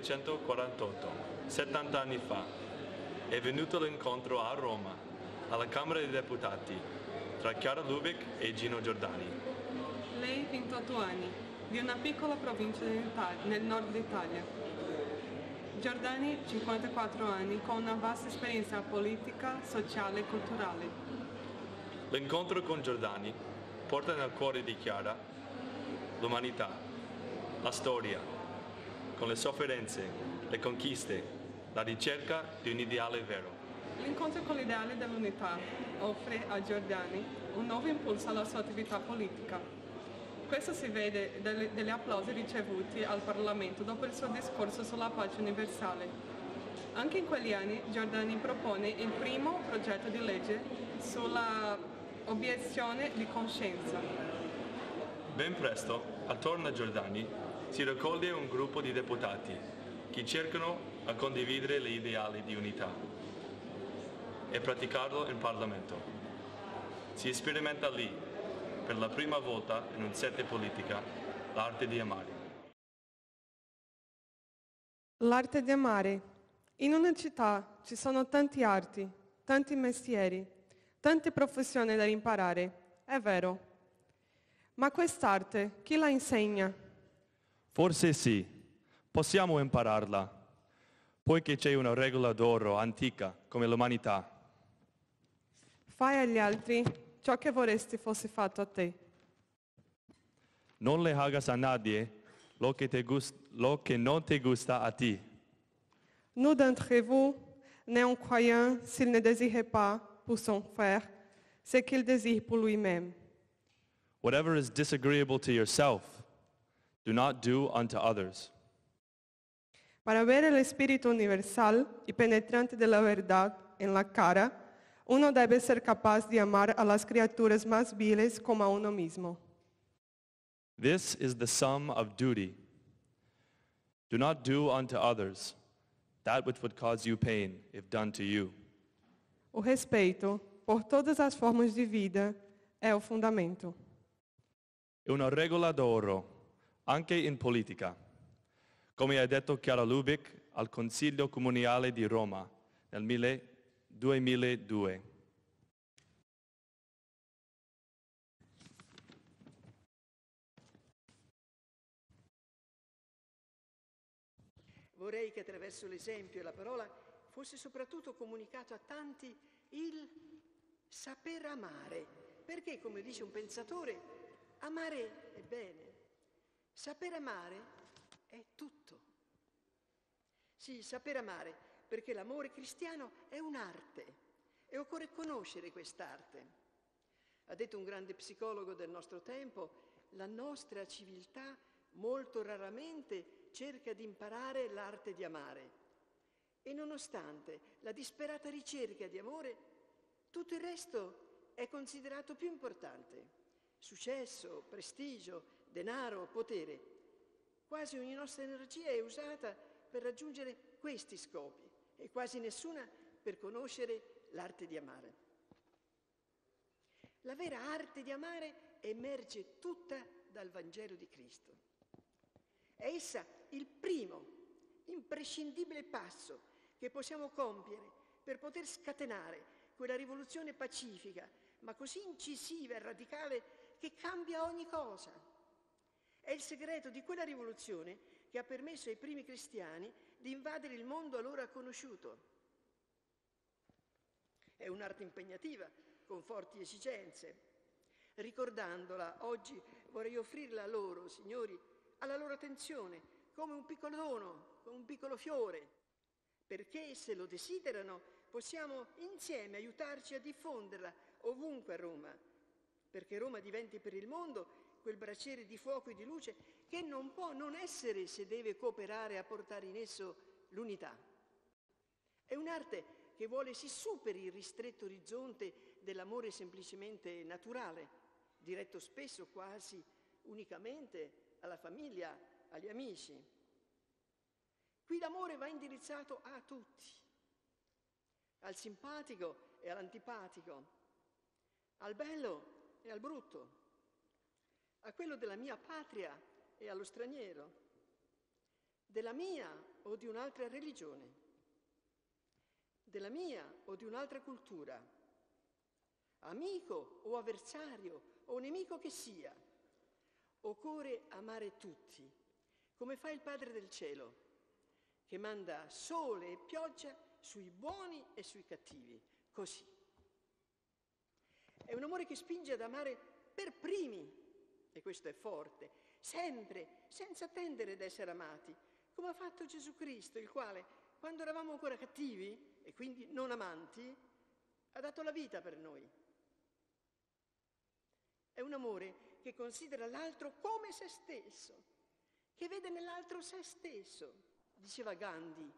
1948, 70 anni fa. È venuto l'incontro a Roma, alla Camera dei Deputati, tra Chiara Lubic e Gino Giordani. Lei 28 anni, di una piccola provincia nel nord d'Italia. Giordani, 54 anni, con una vasta esperienza politica, sociale e culturale. L'incontro con Giordani porta nel cuore di Chiara l'umanità, la storia, con le sofferenze, le conquiste, la ricerca di un ideale vero. L'incontro con l'ideale dell'unità offre a Giordani un nuovo impulso alla sua attività politica. Questo si vede dagli applausi ricevuti al Parlamento dopo il suo discorso sulla pace universale. Anche in quegli anni Giordani propone il primo progetto di legge sulla obiezione di coscienza. Ben presto, attorno a Giordani, si raccoglie un gruppo di deputati che cercano a condividere gli ideali di unità e praticarlo in Parlamento. Si sperimenta lì, per la prima volta in un sette politica, l'arte di amare. L'arte di amare. In una città ci sono tanti arti, tanti mestieri, tante professioni da imparare, è vero. Ma quest'arte chi la insegna? Forse sì, possiamo impararla, poiché c'è una regola d'oro antica come l'umanità. Fai agli altri ciò che vorresti fosse fatto a te. Non le hagas a nadie lo che, gust- lo che non ti gusta a ti. Nous d'entre vous, né un croyant, s'il ne désire pas pour son frère, ce qu'il désire pour lui-même. Whatever is disagreeable to yourself, Do not do unto others. Para ver el espíritu universal y penetrante de la verdad en la cara, uno debe ser capaz de amar a las criaturas más viles como a uno mismo. This is the sum of duty. Do not do unto others that which would cause you pain if done to you. O respeito por todas as formas de vida é o fundamento. É uma regola d'oro anche in politica. Come ha detto Chiara Lubic al Consiglio Comunale di Roma nel 2002. Vorrei che attraverso l'esempio e la parola fosse soprattutto comunicato a tanti il saper amare, perché come dice un pensatore, amare è bene. Saper amare è tutto. Sì, saper amare, perché l'amore cristiano è un'arte e occorre conoscere quest'arte. Ha detto un grande psicologo del nostro tempo, la nostra civiltà molto raramente cerca di imparare l'arte di amare. E nonostante la disperata ricerca di amore, tutto il resto è considerato più importante. Successo, prestigio, denaro, potere. Quasi ogni nostra energia è usata per raggiungere questi scopi e quasi nessuna per conoscere l'arte di amare. La vera arte di amare emerge tutta dal Vangelo di Cristo. È essa il primo, imprescindibile passo che possiamo compiere per poter scatenare quella rivoluzione pacifica, ma così incisiva e radicale che cambia ogni cosa. È il segreto di quella rivoluzione che ha permesso ai primi cristiani di invadere il mondo allora conosciuto. È un'arte impegnativa, con forti esigenze. Ricordandola oggi vorrei offrirla a loro, signori, alla loro attenzione, come un piccolo dono, come un piccolo fiore, perché se lo desiderano possiamo insieme aiutarci a diffonderla ovunque a Roma, perché Roma diventi per il mondo quel braciere di fuoco e di luce che non può non essere se deve cooperare a portare in esso l'unità. È un'arte che vuole si superi il ristretto orizzonte dell'amore semplicemente naturale, diretto spesso quasi unicamente alla famiglia, agli amici. Qui l'amore va indirizzato a tutti, al simpatico e all'antipatico, al bello e al brutto, a quello della mia patria e allo straniero, della mia o di un'altra religione, della mia o di un'altra cultura, amico o avversario o nemico che sia. Occorre amare tutti, come fa il Padre del Cielo, che manda sole e pioggia sui buoni e sui cattivi, così. È un amore che spinge ad amare per primi e questo è forte, sempre, senza tendere ad essere amati, come ha fatto Gesù Cristo, il quale, quando eravamo ancora cattivi e quindi non amanti, ha dato la vita per noi. È un amore che considera l'altro come se stesso, che vede nell'altro se stesso. Diceva Gandhi,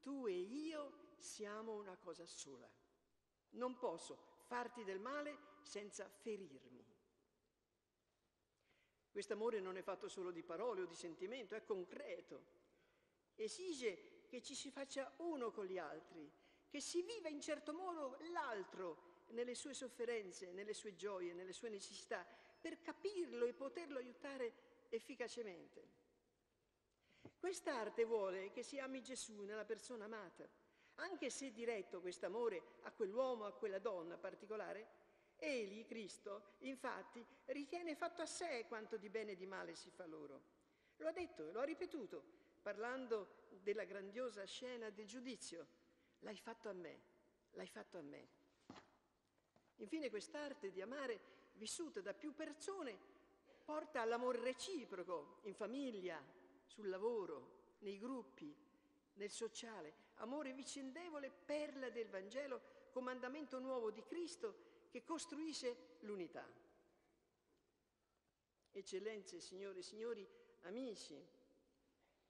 tu e io siamo una cosa sola. Non posso farti del male senza ferirmi. Quest'amore non è fatto solo di parole o di sentimento, è concreto. Esige che ci si faccia uno con gli altri, che si viva in certo modo l'altro nelle sue sofferenze, nelle sue gioie, nelle sue necessità, per capirlo e poterlo aiutare efficacemente. Quest'arte vuole che si ami Gesù nella persona amata, anche se diretto quest'amore a quell'uomo, a quella donna particolare, Egli, Cristo, infatti, ritiene fatto a sé quanto di bene e di male si fa loro. Lo ha detto e lo ha ripetuto, parlando della grandiosa scena del giudizio. L'hai fatto a me, l'hai fatto a me. Infine quest'arte di amare vissuta da più persone porta all'amore reciproco in famiglia, sul lavoro, nei gruppi, nel sociale. Amore vicendevole, perla del Vangelo, comandamento nuovo di Cristo che costruisce l'unità. Eccellenze, signore e signori, amici,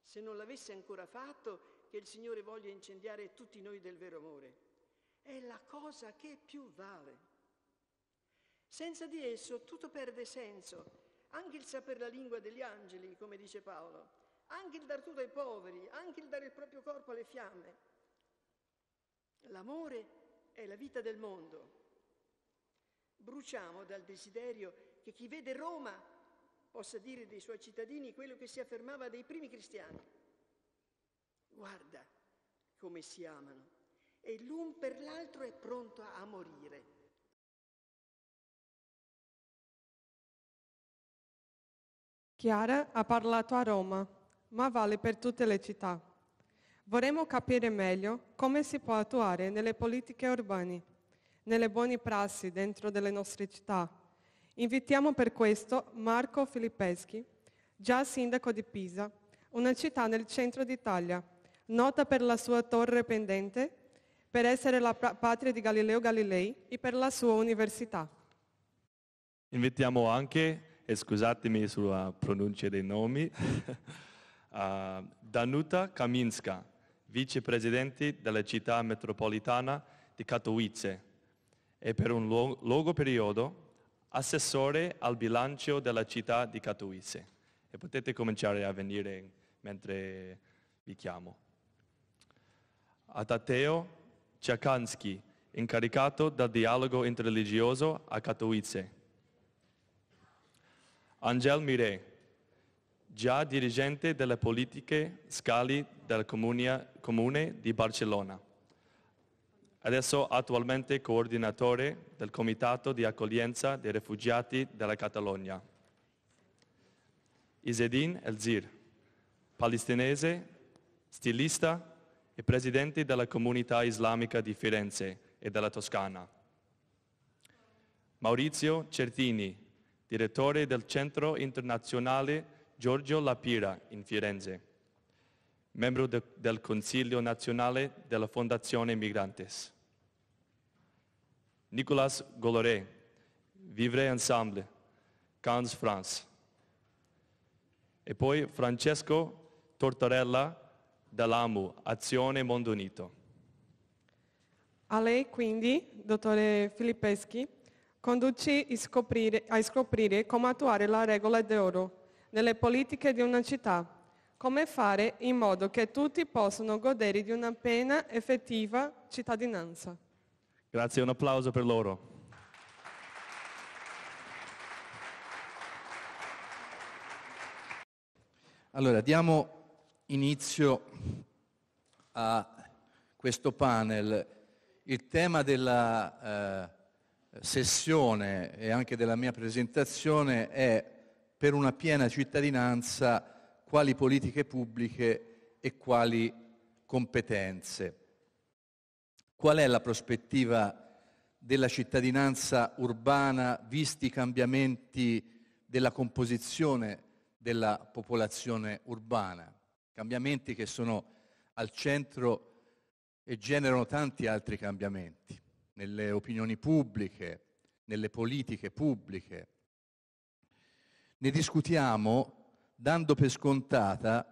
se non l'avesse ancora fatto, che il Signore voglia incendiare tutti noi del vero amore. È la cosa che più vale. Senza di esso tutto perde senso, anche il saper la lingua degli angeli, come dice Paolo, anche il dar tutto ai poveri, anche il dare il proprio corpo alle fiamme. L'amore è la vita del mondo. Bruciamo dal desiderio che chi vede Roma possa dire dei suoi cittadini quello che si affermava dei primi cristiani. Guarda come si amano e l'un per l'altro è pronto a morire. Chiara ha parlato a Roma, ma vale per tutte le città. Vorremmo capire meglio come si può attuare nelle politiche urbane nelle buone prassi dentro delle nostre città. Invitiamo per questo Marco Filippeschi, già sindaco di Pisa, una città nel centro d'Italia, nota per la sua torre pendente, per essere la patria di Galileo Galilei e per la sua università. Invitiamo anche, e scusatemi sulla pronuncia dei nomi, uh, Danuta Kaminska, vicepresidente della città metropolitana di Katowice, e per un lungo periodo assessore al bilancio della città di Katowice. E potete cominciare a venire mentre vi chiamo. A Tateo Ciakanski, incaricato dal dialogo interreligioso a Katowice. Angel Mire, già dirigente delle politiche scali del comune di Barcellona. Adesso attualmente coordinatore del Comitato di accoglienza dei rifugiati della Catalogna. Isedin Elzir, palestinese, stilista e presidente della comunità islamica di Firenze e della Toscana. Maurizio Certini, direttore del Centro Internazionale Giorgio Lapira in Firenze membro de, del Consiglio nazionale della Fondazione Migrantes. Nicolas Goloré, Vivre Ensemble, Cannes France. E poi Francesco Tortorella dall'AMU, Azione Mondo Unito. A lei quindi, dottore Filippeschi, conduci a scoprire, a scoprire come attuare la regola d'oro nelle politiche di una città come fare in modo che tutti possano godere di una piena, effettiva cittadinanza. Grazie, un applauso per loro. Allora, diamo inizio a questo panel. Il tema della eh, sessione e anche della mia presentazione è per una piena cittadinanza quali politiche pubbliche e quali competenze. Qual è la prospettiva della cittadinanza urbana visti i cambiamenti della composizione della popolazione urbana? Cambiamenti che sono al centro e generano tanti altri cambiamenti nelle opinioni pubbliche, nelle politiche pubbliche. Ne discutiamo dando per scontata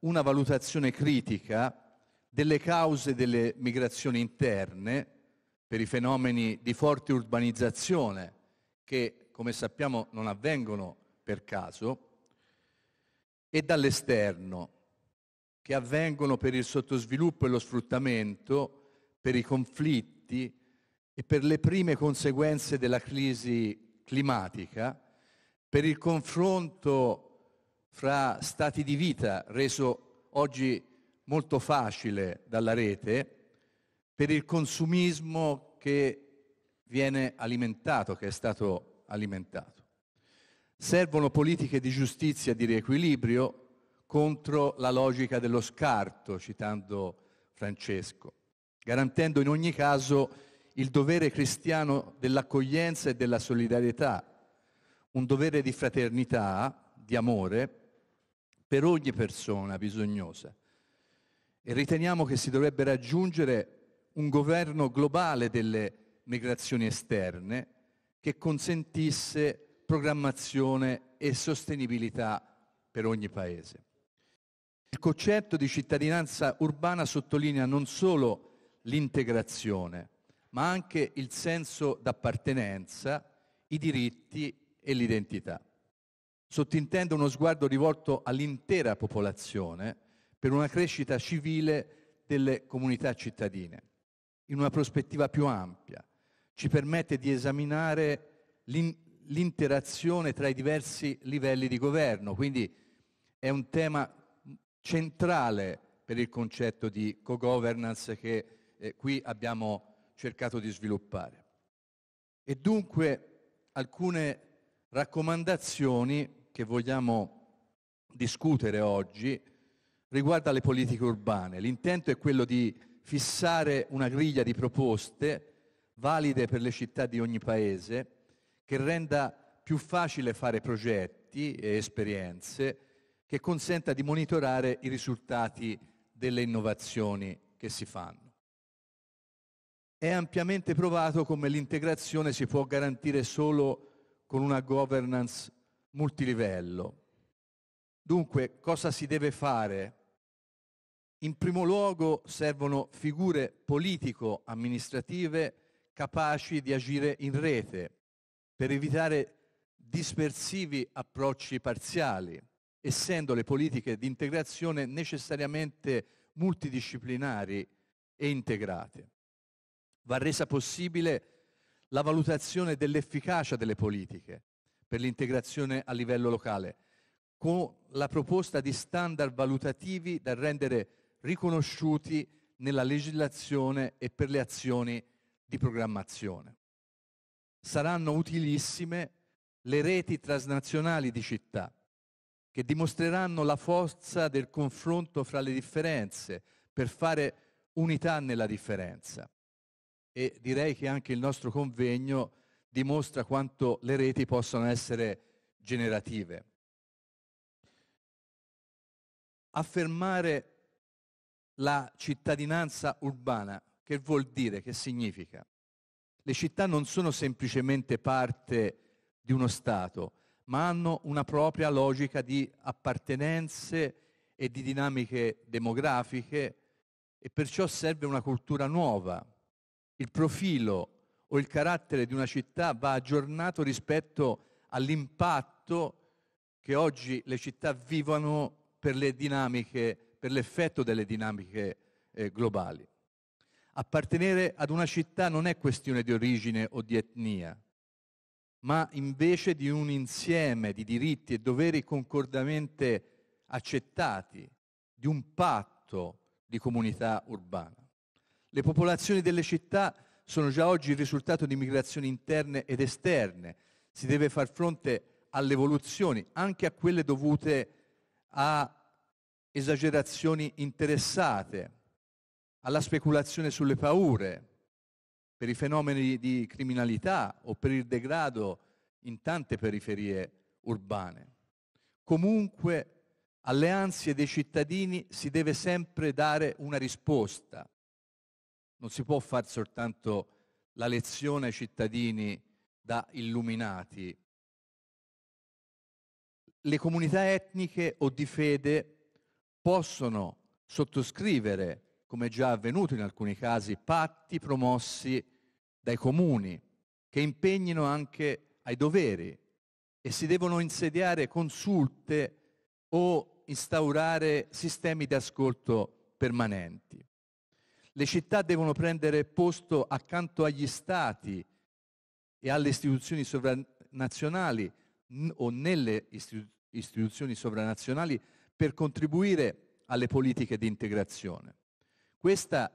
una valutazione critica delle cause delle migrazioni interne per i fenomeni di forte urbanizzazione che, come sappiamo, non avvengono per caso, e dall'esterno, che avvengono per il sottosviluppo e lo sfruttamento, per i conflitti e per le prime conseguenze della crisi climatica, per il confronto fra stati di vita, reso oggi molto facile dalla rete, per il consumismo che viene alimentato, che è stato alimentato. Servono politiche di giustizia e di riequilibrio contro la logica dello scarto, citando Francesco, garantendo in ogni caso il dovere cristiano dell'accoglienza e della solidarietà, un dovere di fraternità, di amore, per ogni persona bisognosa. E riteniamo che si dovrebbe raggiungere un governo globale delle migrazioni esterne che consentisse programmazione e sostenibilità per ogni paese. Il concetto di cittadinanza urbana sottolinea non solo l'integrazione, ma anche il senso d'appartenenza, i diritti e l'identità sottintende uno sguardo rivolto all'intera popolazione per una crescita civile delle comunità cittadine, in una prospettiva più ampia. Ci permette di esaminare l'in- l'interazione tra i diversi livelli di governo, quindi è un tema centrale per il concetto di co-governance che eh, qui abbiamo cercato di sviluppare. E dunque alcune raccomandazioni che vogliamo discutere oggi riguarda le politiche urbane. L'intento è quello di fissare una griglia di proposte valide per le città di ogni paese che renda più facile fare progetti e esperienze che consenta di monitorare i risultati delle innovazioni che si fanno. È ampiamente provato come l'integrazione si può garantire solo con una governance multilivello. Dunque, cosa si deve fare? In primo luogo servono figure politico-amministrative capaci di agire in rete per evitare dispersivi approcci parziali, essendo le politiche di integrazione necessariamente multidisciplinari e integrate. Va resa possibile la valutazione dell'efficacia delle politiche, per l'integrazione a livello locale, con la proposta di standard valutativi da rendere riconosciuti nella legislazione e per le azioni di programmazione. Saranno utilissime le reti transnazionali di città, che dimostreranno la forza del confronto fra le differenze per fare unità nella differenza. E direi che anche il nostro convegno dimostra quanto le reti possono essere generative. Affermare la cittadinanza urbana, che vuol dire, che significa? Le città non sono semplicemente parte di uno Stato, ma hanno una propria logica di appartenenze e di dinamiche demografiche e perciò serve una cultura nuova. Il profilo o il carattere di una città va aggiornato rispetto all'impatto che oggi le città vivono per le dinamiche, per l'effetto delle dinamiche eh, globali. Appartenere ad una città non è questione di origine o di etnia, ma invece di un insieme di diritti e doveri concordamente accettati, di un patto di comunità urbana. Le popolazioni delle città sono già oggi il risultato di migrazioni interne ed esterne. Si deve far fronte alle evoluzioni, anche a quelle dovute a esagerazioni interessate, alla speculazione sulle paure, per i fenomeni di criminalità o per il degrado in tante periferie urbane. Comunque alle ansie dei cittadini si deve sempre dare una risposta non si può fare soltanto la lezione ai cittadini da illuminati. Le comunità etniche o di fede possono sottoscrivere, come già avvenuto in alcuni casi, patti promossi dai comuni che impegnino anche ai doveri e si devono insediare consulte o instaurare sistemi di ascolto permanenti. Le città devono prendere posto accanto agli stati e alle istituzioni sovranazionali o nelle istituzioni sovranazionali per contribuire alle politiche di integrazione. Questa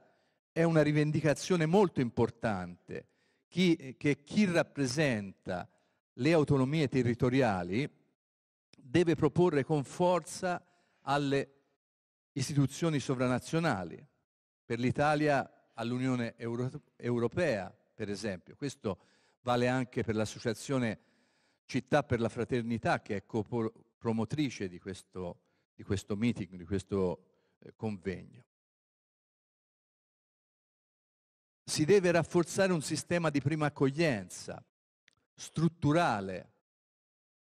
è una rivendicazione molto importante chi, che chi rappresenta le autonomie territoriali deve proporre con forza alle istituzioni sovranazionali per l'Italia all'Unione Euro- Europea, per esempio. Questo vale anche per l'associazione Città per la Fraternità, che è promotrice di questo, di questo meeting, di questo eh, convegno. Si deve rafforzare un sistema di prima accoglienza, strutturale,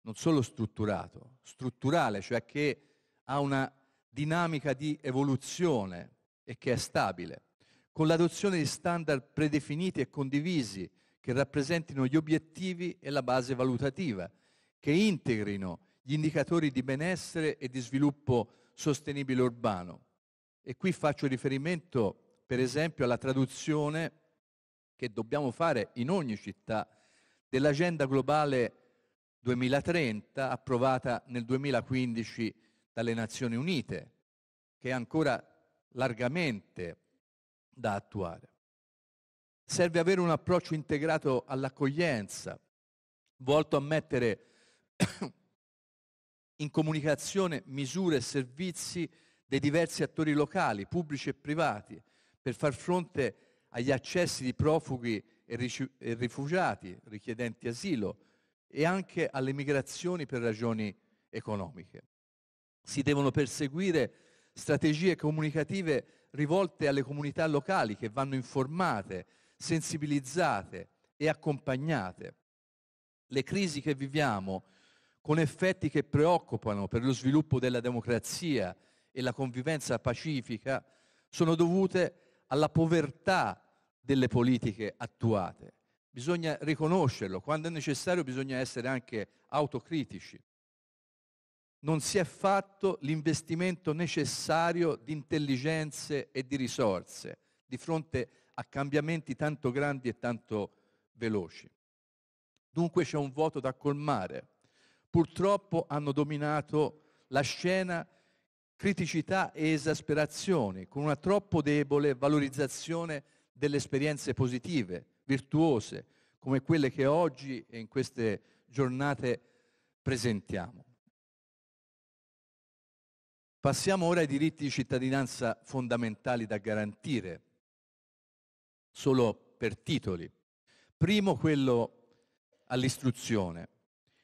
non solo strutturato, strutturale, cioè che ha una dinamica di evoluzione e che è stabile, con l'adozione di standard predefiniti e condivisi che rappresentino gli obiettivi e la base valutativa, che integrino gli indicatori di benessere e di sviluppo sostenibile urbano. E qui faccio riferimento, per esempio, alla traduzione che dobbiamo fare in ogni città dell'Agenda Globale 2030 approvata nel 2015 dalle Nazioni Unite, che è ancora largamente da attuare. Serve avere un approccio integrato all'accoglienza, volto a mettere in comunicazione misure e servizi dei diversi attori locali, pubblici e privati, per far fronte agli accessi di profughi e, rifugiati richiedenti asilo e anche alle migrazioni per ragioni economiche. Si devono perseguire strategie comunicative rivolte alle comunità locali che vanno informate, sensibilizzate e accompagnate. Le crisi che viviamo, con effetti che preoccupano per lo sviluppo della democrazia e la convivenza pacifica, sono dovute alla povertà delle politiche attuate. Bisogna riconoscerlo, quando è necessario bisogna essere anche autocritici non si è fatto l'investimento necessario di intelligenze e di risorse di fronte a cambiamenti tanto grandi e tanto veloci. Dunque c'è un vuoto da colmare. Purtroppo hanno dominato la scena criticità e esasperazioni, con una troppo debole valorizzazione delle esperienze positive, virtuose, come quelle che oggi e in queste giornate presentiamo. Passiamo ora ai diritti di cittadinanza fondamentali da garantire, solo per titoli. Primo quello all'istruzione,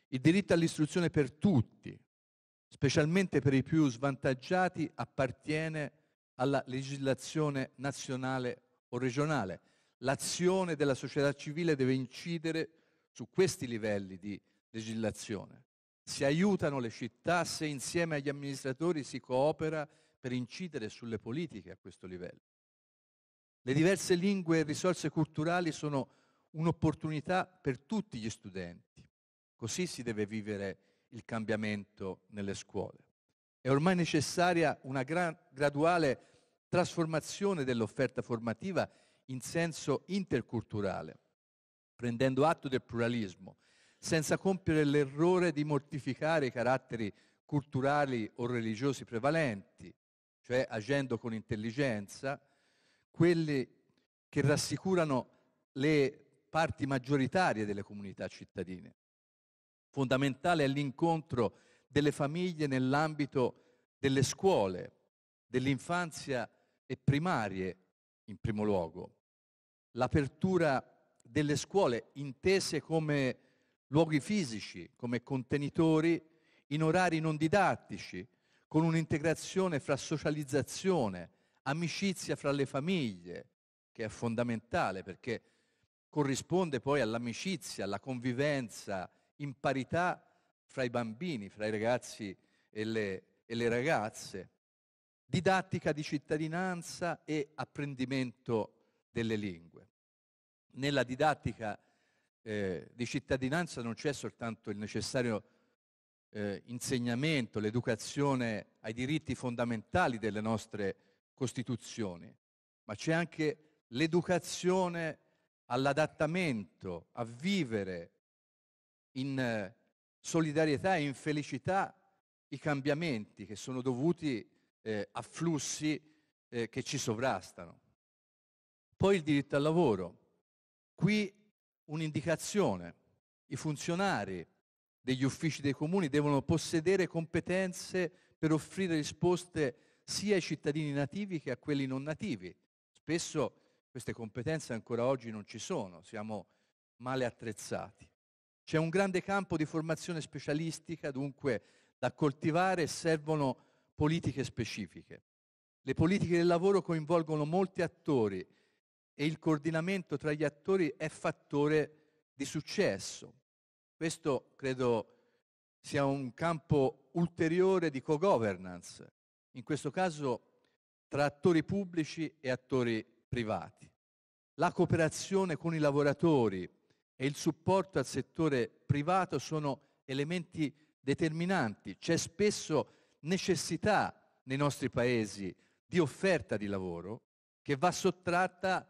il diritto all'istruzione per tutti, specialmente per i più svantaggiati, appartiene alla legislazione nazionale o regionale. L'azione della società civile deve incidere su questi livelli di legislazione si aiutano le città se insieme agli amministratori si coopera per incidere sulle politiche a questo livello. Le diverse lingue e risorse culturali sono un'opportunità per tutti gli studenti. Così si deve vivere il cambiamento nelle scuole. È ormai necessaria una gra- graduale trasformazione dell'offerta formativa in senso interculturale, prendendo atto del pluralismo senza compiere l'errore di mortificare i caratteri culturali o religiosi prevalenti, cioè agendo con intelligenza, quelli che rassicurano le parti maggioritarie delle comunità cittadine. Fondamentale è l'incontro delle famiglie nell'ambito delle scuole, dell'infanzia e primarie in primo luogo. L'apertura delle scuole intese come luoghi fisici come contenitori in orari non didattici, con un'integrazione fra socializzazione, amicizia fra le famiglie, che è fondamentale perché corrisponde poi all'amicizia, alla convivenza in parità fra i bambini, fra i ragazzi e le, e le ragazze, didattica di cittadinanza e apprendimento delle lingue. Nella didattica eh, di cittadinanza non c'è soltanto il necessario eh, insegnamento, l'educazione ai diritti fondamentali delle nostre Costituzioni, ma c'è anche l'educazione all'adattamento, a vivere in eh, solidarietà e in felicità i cambiamenti che sono dovuti eh, a flussi eh, che ci sovrastano. Poi il diritto al lavoro. Qui un'indicazione. I funzionari degli uffici dei comuni devono possedere competenze per offrire risposte sia ai cittadini nativi che a quelli non nativi. Spesso queste competenze ancora oggi non ci sono, siamo male attrezzati. C'è un grande campo di formazione specialistica, dunque, da coltivare e servono politiche specifiche. Le politiche del lavoro coinvolgono molti attori e il coordinamento tra gli attori è fattore di successo. Questo credo sia un campo ulteriore di co-governance, in questo caso tra attori pubblici e attori privati. La cooperazione con i lavoratori e il supporto al settore privato sono elementi determinanti. C'è spesso necessità nei nostri paesi di offerta di lavoro che va sottratta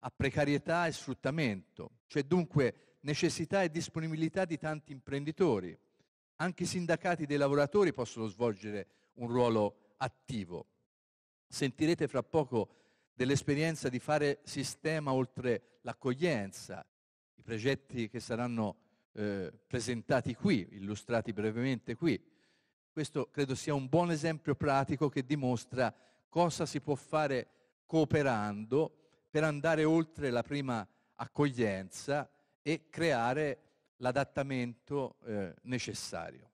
a precarietà e sfruttamento. C'è cioè dunque necessità e disponibilità di tanti imprenditori. Anche i sindacati dei lavoratori possono svolgere un ruolo attivo. Sentirete fra poco dell'esperienza di fare sistema oltre l'accoglienza, i progetti che saranno eh, presentati qui, illustrati brevemente qui. Questo credo sia un buon esempio pratico che dimostra cosa si può fare cooperando per andare oltre la prima accoglienza e creare l'adattamento eh, necessario.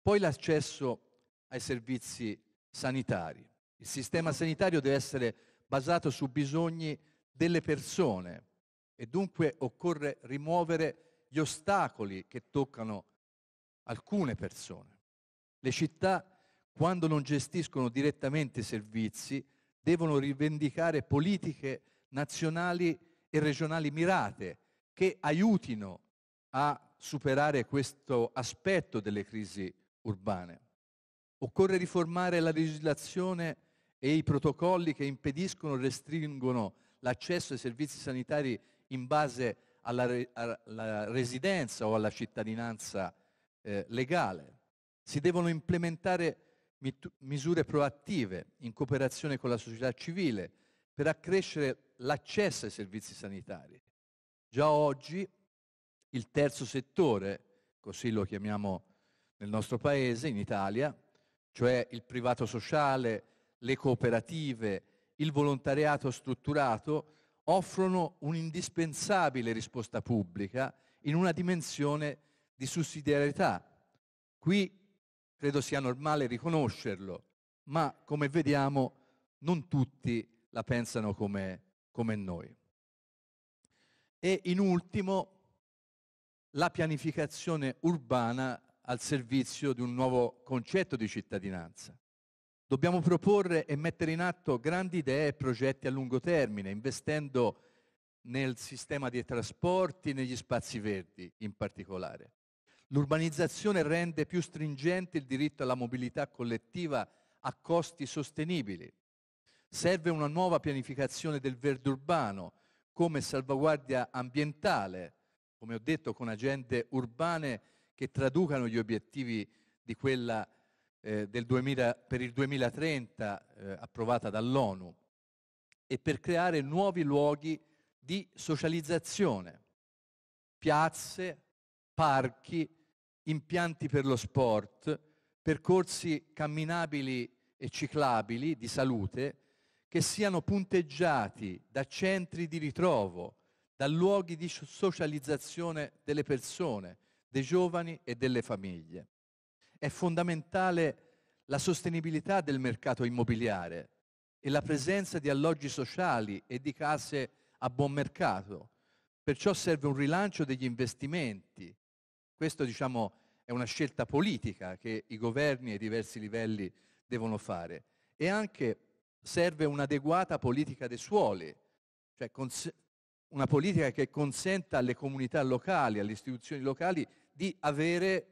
Poi l'accesso ai servizi sanitari. Il sistema sanitario deve essere basato su bisogni delle persone e dunque occorre rimuovere gli ostacoli che toccano alcune persone. Le città, quando non gestiscono direttamente i servizi, devono rivendicare politiche nazionali e regionali mirate che aiutino a superare questo aspetto delle crisi urbane. Occorre riformare la legislazione e i protocolli che impediscono o restringono l'accesso ai servizi sanitari in base alla, re, alla residenza o alla cittadinanza eh, legale. Si devono implementare misure proattive in cooperazione con la società civile per accrescere l'accesso ai servizi sanitari. Già oggi il terzo settore, così lo chiamiamo nel nostro paese, in Italia, cioè il privato sociale, le cooperative, il volontariato strutturato, offrono un'indispensabile risposta pubblica in una dimensione di sussidiarietà. Qui credo sia normale riconoscerlo, ma come vediamo non tutti la pensano come, come noi. E in ultimo la pianificazione urbana al servizio di un nuovo concetto di cittadinanza. Dobbiamo proporre e mettere in atto grandi idee e progetti a lungo termine, investendo nel sistema dei trasporti, negli spazi verdi in particolare. L'urbanizzazione rende più stringente il diritto alla mobilità collettiva a costi sostenibili. Serve una nuova pianificazione del verde urbano come salvaguardia ambientale, come ho detto, con agende urbane che traducano gli obiettivi di quella eh, 2000, per il 2030 eh, approvata dall'ONU e per creare nuovi luoghi di socializzazione, piazze, parchi, impianti per lo sport, percorsi camminabili e ciclabili di salute che siano punteggiati da centri di ritrovo, da luoghi di socializzazione delle persone, dei giovani e delle famiglie. È fondamentale la sostenibilità del mercato immobiliare e la presenza di alloggi sociali e di case a buon mercato. Perciò serve un rilancio degli investimenti questa diciamo, è una scelta politica che i governi ai diversi livelli devono fare e anche serve un'adeguata politica dei suoli, cioè cons- una politica che consenta alle comunità locali, alle istituzioni locali di avere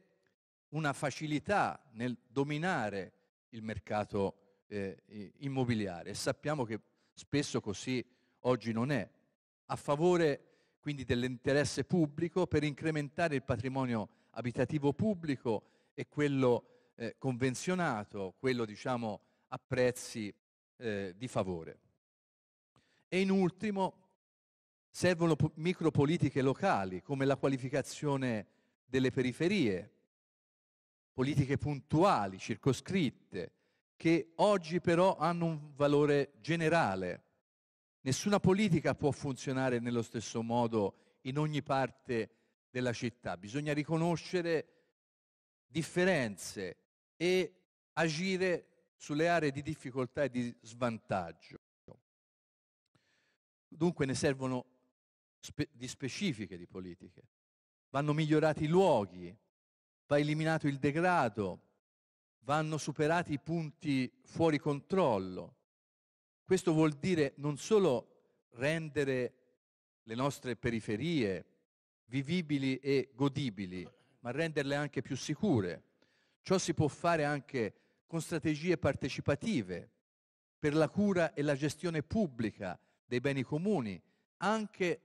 una facilità nel dominare il mercato eh, immobiliare e sappiamo che spesso così oggi non è. A favore quindi dell'interesse pubblico, per incrementare il patrimonio abitativo pubblico e quello eh, convenzionato, quello diciamo a prezzi eh, di favore. E in ultimo servono po- micropolitiche locali come la qualificazione delle periferie, politiche puntuali, circoscritte, che oggi però hanno un valore generale Nessuna politica può funzionare nello stesso modo in ogni parte della città, bisogna riconoscere differenze e agire sulle aree di difficoltà e di svantaggio. Dunque ne servono spe- di specifiche di politiche. Vanno migliorati i luoghi, va eliminato il degrado, vanno superati i punti fuori controllo, questo vuol dire non solo rendere le nostre periferie vivibili e godibili, ma renderle anche più sicure. Ciò si può fare anche con strategie partecipative per la cura e la gestione pubblica dei beni comuni, anche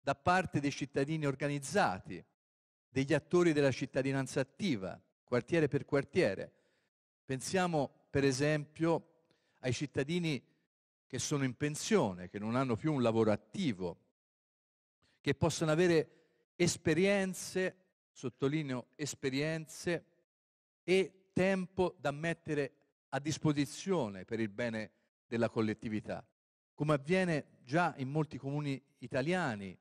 da parte dei cittadini organizzati, degli attori della cittadinanza attiva, quartiere per quartiere. Pensiamo per esempio ai cittadini che sono in pensione, che non hanno più un lavoro attivo, che possono avere esperienze, sottolineo esperienze, e tempo da mettere a disposizione per il bene della collettività, come avviene già in molti comuni italiani,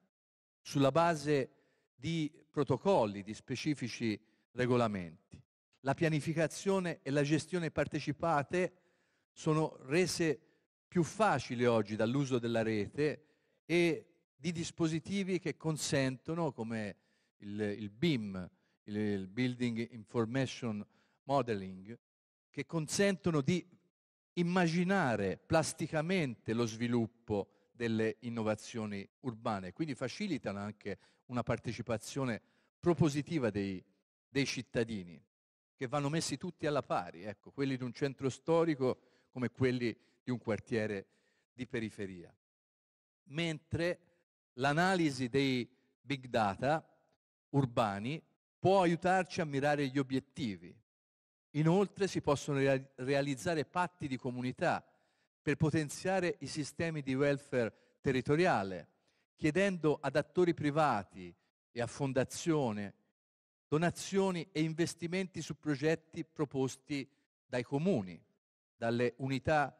sulla base di protocolli, di specifici regolamenti. La pianificazione e la gestione partecipate sono rese più facile oggi dall'uso della rete e di dispositivi che consentono, come il, il BIM, il, il Building Information Modeling, che consentono di immaginare plasticamente lo sviluppo delle innovazioni urbane, quindi facilitano anche una partecipazione propositiva dei, dei cittadini, che vanno messi tutti alla pari, ecco, quelli di un centro storico come quelli di di un quartiere di periferia. Mentre l'analisi dei big data urbani può aiutarci a mirare gli obiettivi. Inoltre si possono realizzare patti di comunità per potenziare i sistemi di welfare territoriale, chiedendo ad attori privati e a fondazione donazioni e investimenti su progetti proposti dai comuni, dalle unità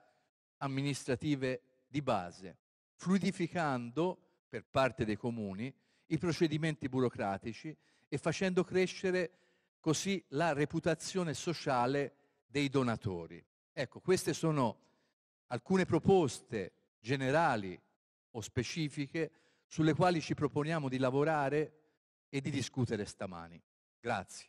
amministrative di base, fluidificando per parte dei comuni i procedimenti burocratici e facendo crescere così la reputazione sociale dei donatori. Ecco, queste sono alcune proposte generali o specifiche sulle quali ci proponiamo di lavorare e di discutere stamani. Grazie.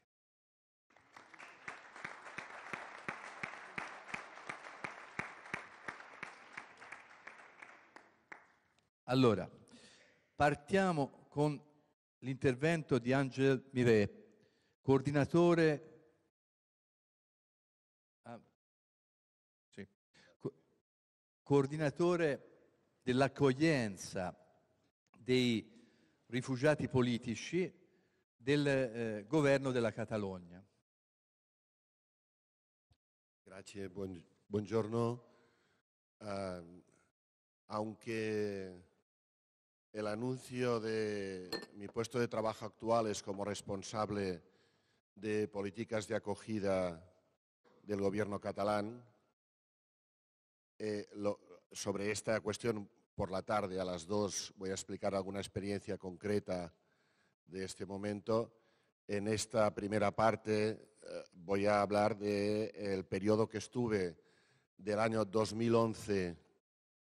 Allora, partiamo con l'intervento di Angel Mire, coordinatore ah, coordinatore dell'accoglienza dei rifugiati politici del eh, governo della Catalogna. Grazie, buon, buongiorno. Uh, aunque el anuncio de mi puesto de trabajo actual es como responsable de políticas de acogida del gobierno catalán. Eh, sobre esta cuestión, por la tarde a las dos voy a explicar alguna experiencia concreta de este momento. En esta primera parte eh, voy a hablar del periodo que estuve del año 2011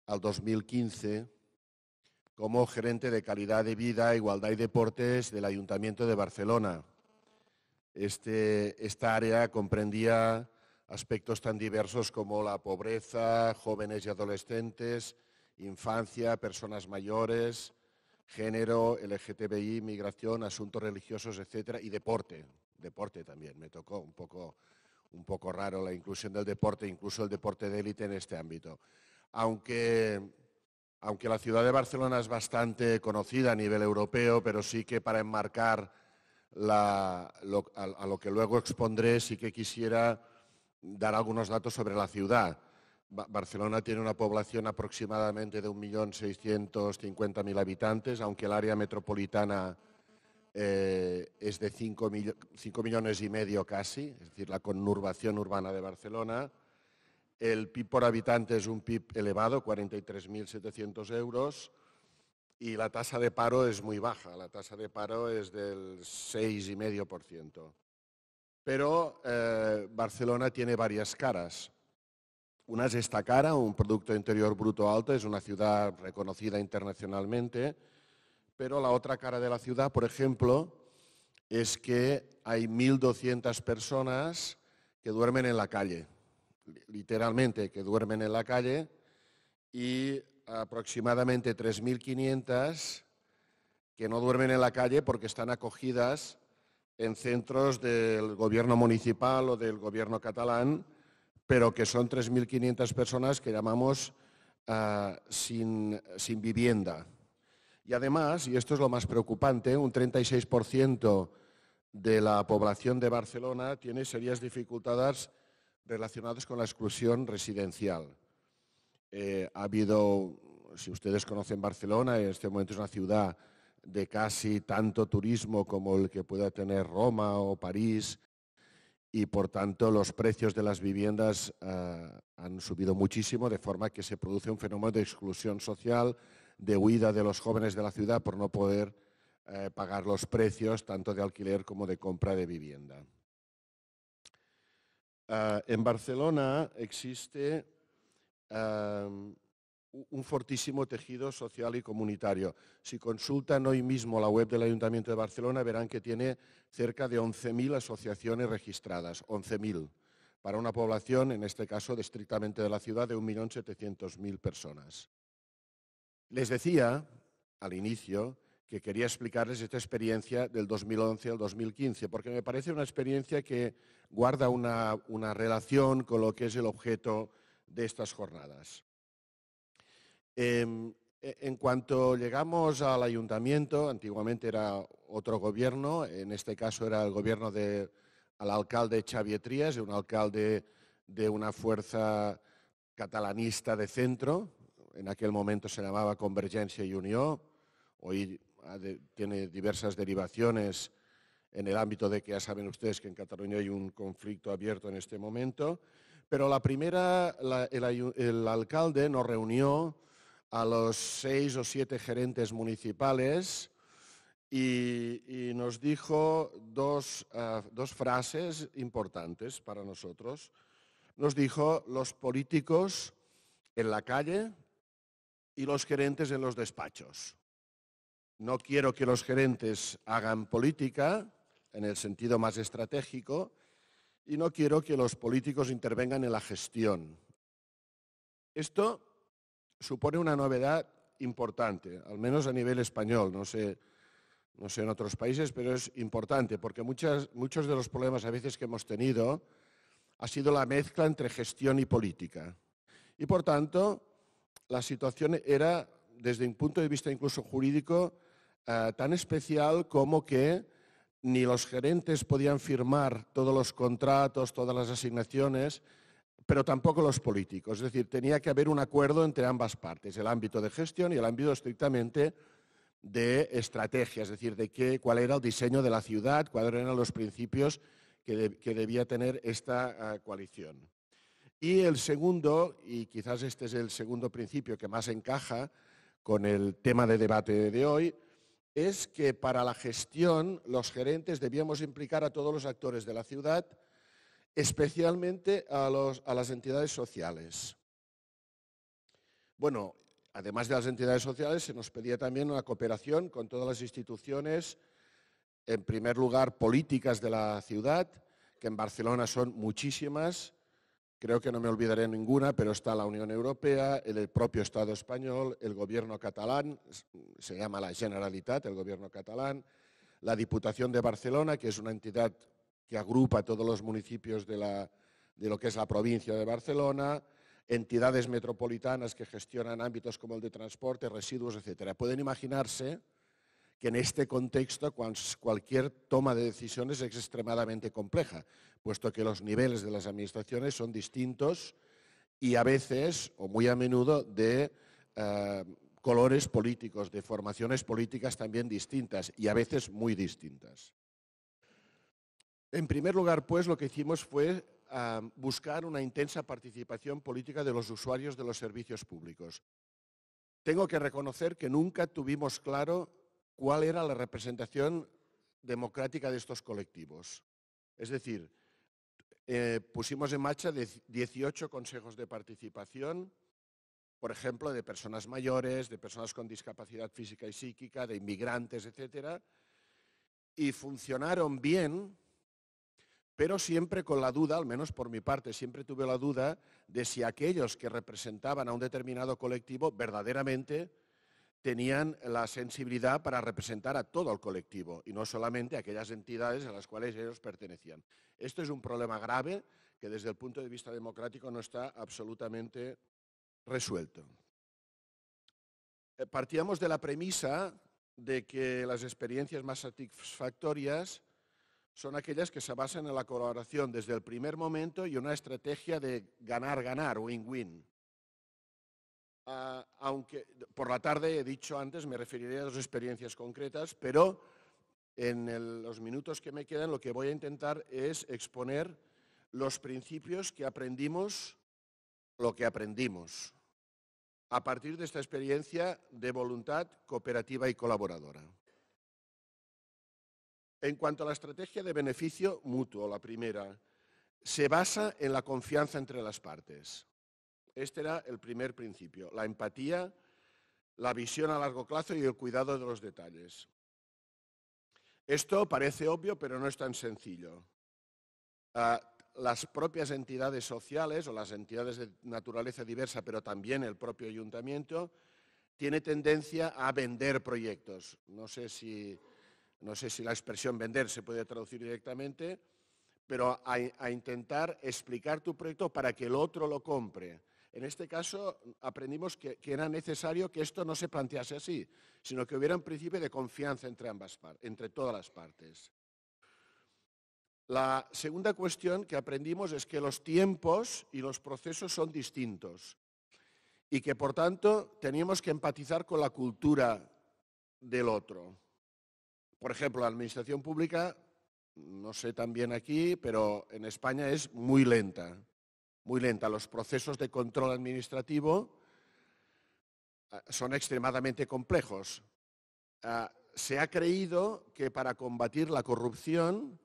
al 2015 como gerente de calidad de vida, e igualdad y deportes del Ayuntamiento de Barcelona. Este, esta área comprendía aspectos tan diversos como la pobreza, jóvenes y adolescentes, infancia, personas mayores, género, LGTBI, migración, asuntos religiosos, etcétera, y deporte. Deporte también, me tocó un poco, un poco raro la inclusión del deporte, incluso el deporte de élite en este ámbito. Aunque aunque la ciudad de Barcelona es bastante conocida a nivel europeo, pero sí que para enmarcar a, lo que luego expondré, sí que quisiera dar algunos datos sobre la ciudad. Barcelona tiene una población aproximadamente de 1.650.000 habitantes, aunque el área metropolitana eh, es de 5 millones y medio casi, es decir, la conurbación urbana de Barcelona. El PIB por habitante es un PIB elevado, 43.700 euros, y la tasa de paro es muy baja, la tasa de paro es del 6,5%. Pero eh, Barcelona tiene varias caras. Una es esta cara, un Producto Interior Bruto alto, es una ciudad reconocida internacionalmente, pero la otra cara de la ciudad, por ejemplo, es que hay 1.200 personas que duermen en la calle, literalmente, que duermen en la calle, y aproximadamente 3.500 que no duermen en la calle porque están acogidas en centros del gobierno municipal o del gobierno catalán, pero que son 3.500 personas que llamamos ah, sin, sin vivienda. Y además, y esto es lo más preocupante, un 36% de la población de Barcelona tiene serias dificultades relacionados con la exclusión residencial. Eh, ha habido, si ustedes conocen Barcelona, en este momento es una ciudad de casi tanto turismo como el que pueda tener Roma o París, y por tanto los precios de las viviendas eh, han subido muchísimo, de forma que se produce un fenómeno de exclusión social, de huida de los jóvenes de la ciudad por no poder eh, pagar los precios tanto de alquiler como de compra de vivienda. Eh, en Barcelona existe em, un fortísimo tejido social y comunitario. Si consultan hoy mismo la web del Ayuntamiento de Barcelona, verán que tiene cerca de 11.000 asociaciones registradas, 11.000, para una población, en este caso, estrictamente de la ciudad, de 1.700.000 personas. Les decía al inicio que quería explicarles esta experiencia del 2011 al 2015, porque me parece una experiencia que guarda una, relación con lo que es el objeto de estas jornadas. Em, e, en cuanto llegamos al ayuntamiento, antiguamente era otro gobierno, en este caso era el gobierno del alcalde Xavier Trías, un alcalde de una fuerza catalanista de centro, en aquel momento se llamaba Convergencia y Unió, hoy tiene diversas derivaciones en el ámbito de que ya saben ustedes que en Cataluña hay un conflicto abierto en este momento, pero la primera, el, alcalde nos reunió a los seis o siete gerentes municipales y, nos dijo ah, dos frases importantes para nosotros. Nos dijo, los políticos en la calle y los gerentes en los despachos. No quiero que los gerentes hagan política en el sentido más estratégico y no quiero que los políticos intervengan en la gestión. Esto supone una novedad importante, al menos a nivel español, no sé, en otros países, pero es importante porque muchos de los problemas a veces que hemos tenido ha sido la mezcla entre gestión y política. Y por tanto, la situación era, desde un punto de vista incluso jurídico, eh, tan especial como que ni los gerentes podían firmar todos los contratos, todas las asignaciones, pero tampoco los políticos. Es decir, tenía que haber un acuerdo entre ambas partes, el ámbito de gestión y el ámbito estrictamente de estrategia, es decir, de cuál era el diseño de la ciudad, cuáles eran los principios que, debía tener esta eh, coalición. Y el segundo, y quizás este es el segundo principio que más encaja con el tema de debate de hoy, es que para la gestión los gerentes debíamos implicar a todos los actores de la ciudad, especialmente a, las entidades sociales. Bueno, además de las entidades sociales, se nos pedía también una cooperación con todas las instituciones, en primer lugar políticas de la ciudad, que en Barcelona son muchísimas, Creo que no me olvidaré ninguna, pero está la Unión Europea, el propio Estado español, el gobierno catalán, se llama la Generalitat, el gobierno catalán, la Diputación de Barcelona, que es una entidad que agrupa todos los municipios de, lo que es la provincia de Barcelona, entidades metropolitanas que gestionan ámbitos como el de transporte, residuos, etc. Pueden imaginarse que en este contexto cualquier toma de decisiones es extremadamente compleja puesto que los niveles de las administraciones son distintos y a veces, o muy a menudo, de eh, colores políticos, de formaciones políticas también distintas y a veces muy distintas. En primer lugar, pues, lo que hicimos fue eh, buscar una intensa participación política de los usuarios de los servicios públicos. Tengo que reconocer que nunca tuvimos claro cuál era la representación democrática de estos colectivos. Es decir, eh, pusimos en marcha 18 consejos de participación, por ejemplo, de personas mayores, de personas con discapacidad física y psíquica, de inmigrantes, etcétera, y funcionaron bien, pero siempre con la duda, al menos por mi parte, siempre tuve la duda de si aquellos que representaban a un determinado colectivo verdaderamente tenían la sensibilidad para representar a todo el colectivo y no solamente a aquellas entidades a las cuales ellos pertenecían. Esto es un problema grave que desde el punto de vista democrático no está absolutamente resuelto. Eh, partíamos de la premisa de que las experiencias más satisfactorias son aquellas que se basan en la colaboración desde el primer momento y una estrategia de ganar-ganar, win-win. Ah, aunque por la tarde he dicho antes, me referiré a dos experiencias concretas, pero en los minutos que me quedan lo que voy a intentar es exponer los principios que aprendimos, lo que aprendimos, a partir de esta experiencia de voluntad cooperativa y colaboradora. En cuanto a la estrategia de beneficio mutuo, la primera, se basa en la confianza entre las partes. Este era el primer principio, la empatía, la visión a largo plazo y el cuidado de los detalles. Esto parece obvio, pero no es tan sencillo. Ah, las propias entidades sociales o las entidades de naturaleza diversa, pero también el propio ayuntamiento, tiene tendencia a vender proyectos. No sé si, la expresión vender se puede traducir directamente, pero a intentar explicar tu proyecto para que el otro lo compre, en este caso aprendimos que, era necesario que esto no se plantease así, sino que hubiera un principio de confianza entre, ambas, entre todas las partes. La segunda cuestión que aprendimos es que los tiempos y los procesos son distintos y que por tanto teníamos que empatizar con la cultura del otro. Por ejemplo, la administración pública, no sé bien aquí, pero en España es muy lenta muy lenta. Los procesos de control administrativo ah, son extremadamente complejos. Ah, se ha creído que para combatir la corrupción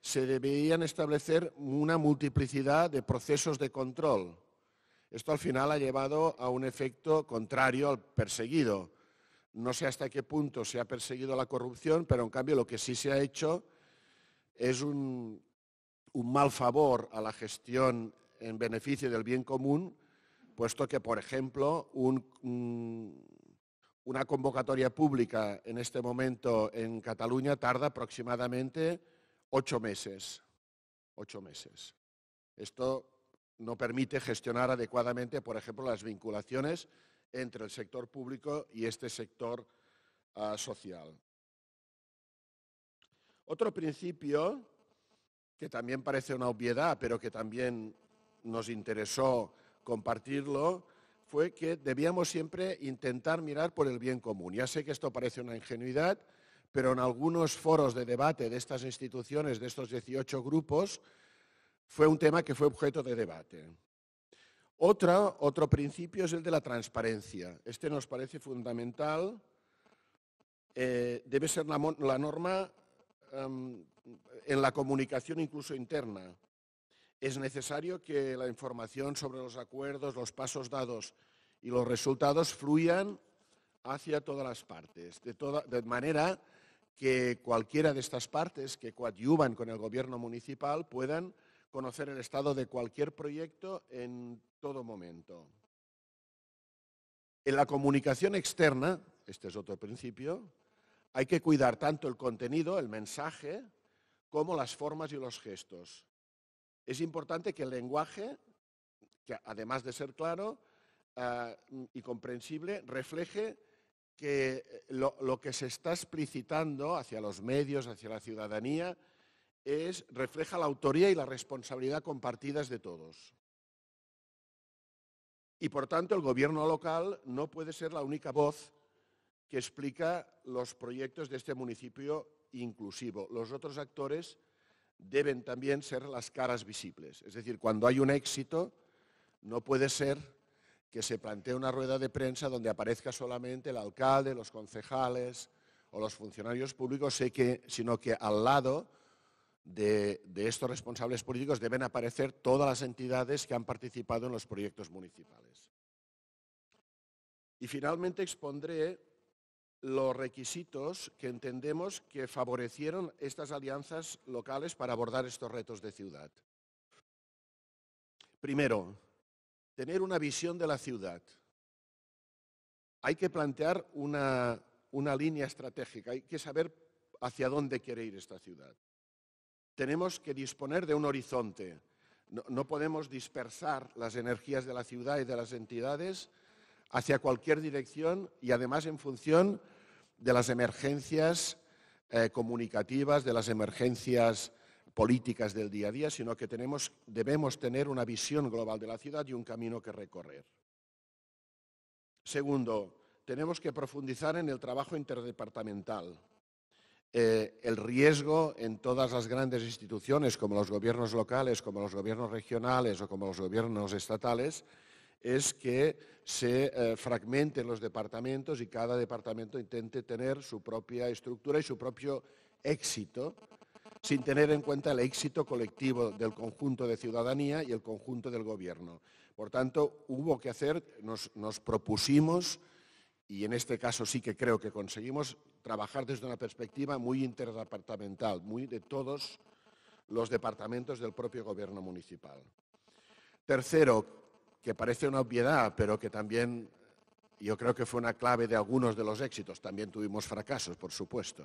se deberían establecer una multiplicidad de procesos de control. Esto al final ha llevado a un efecto contrario al perseguido. No sé hasta qué punto se ha perseguido la corrupción, pero en cambio lo que sí se ha hecho es un, mal favor a la gestión en beneficio del bien común, puesto que, por ejemplo, mm, una convocatoria pública en este momento en Cataluña tarda aproximadamente ocho meses. Ocho meses. Esto no permite gestionar adecuadamente, por ejemplo, las vinculaciones entre el sector público y este sector ah, social. Otro principio que también parece una obviedad, pero que también nos interesó compartirlo fue que debíamos siempre intentar mirar por el bien común. Ya sé que esto parece una ingenuidad, pero en algunos foros de debate de estas instituciones, de estos 18 grupos, fue un tema que fue objeto de debate. Otro, principio es el de la transparencia. Este nos parece fundamental. Eh, debe ser la, norma em, en la comunicación incluso interna es necesario que la información sobre los acuerdos, los pasos dados y los resultados fluyan hacia todas las partes, de, manera que cualquiera de estas partes que coadyuvan con el gobierno municipal puedan conocer el estado de cualquier proyecto en todo momento. En la comunicación externa, este es otro principio, hay que cuidar tanto el contenido, el mensaje, como las formas y los gestos. Es importante que el lenguaje, que además de ser claro ah, y comprensible, refleje que eh, lo, que se está explicitando hacia los medios, hacia la ciudadanía, refleja la autoría y la responsabilidad compartidas de todos. Y por tanto, el gobierno local no puede ser la única voz que explica los proyectos de este municipio inclusivo. Los otros actores deben también ser las caras visibles. Es decir, cuando hay un éxito, no puede ser que se plantee una rueda de prensa donde aparezca solamente el alcalde, los concejales o los funcionarios públicos, sino que al lado de, estos responsables políticos deben aparecer todas las entidades que han participado en los proyectos municipales. Y finalmente expondré los requisitos que entendemos que favorecieron estas alianzas locales para abordar estos retos de ciudad. Primero, tener una visión de la ciudad. Hay que plantear una, línea estratégica, hay que saber hacia dónde quiere ir esta ciudad. Tenemos que disponer de un horizonte. No, no podemos dispersar las energías de la ciudad y de las entidades hacia cualquier dirección y además en función de las emergencias eh, comunicativas, de las emergencias políticas del día a día, sino que debemos tener una visión global de la ciudad y un camino que recorrer. Segundo, tenemos que profundizar en el trabajo interdepartamental. Eh, el riesgo en todas las grandes instituciones, como los gobiernos locales, como los gobiernos regionales o como los gobiernos estatales, es que se eh, fragmenten los departamentos y cada departamento intente tener su propia estructura y su propio éxito, sin tener en cuenta el éxito colectivo del conjunto de ciudadanía y el conjunto del gobierno. Por tanto, hubo que hacer, nos, nos propusimos, y en este caso sí que creo que conseguimos, trabajar desde una perspectiva muy interdepartamental, muy de todos los departamentos del propio gobierno municipal. Tercero, que parece una obviedad, pero que también eh, yo creo que fue una clave de algunos de los éxitos, también tuvimos fracasos, por supuesto,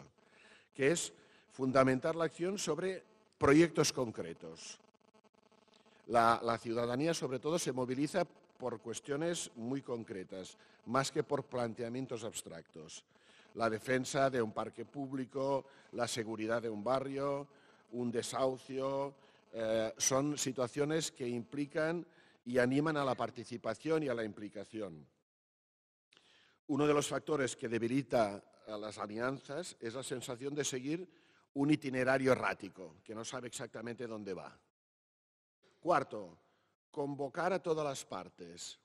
que es fundamentar la acción sobre proyectos concretos. La, ciudadanía, sobre todo, se moviliza por cuestiones muy concretas, más que por planteamientos abstractos. La defensa de un parque público, la seguridad de un barrio, un desahucio, eh, son situaciones que implican y animan a la participación y a la implicación. Uno de los factores que debilita a las alianzas es la sensación de seguir un itinerario errático, que no sabe exactamente dónde va. Cuarto, convocar a todas las partes.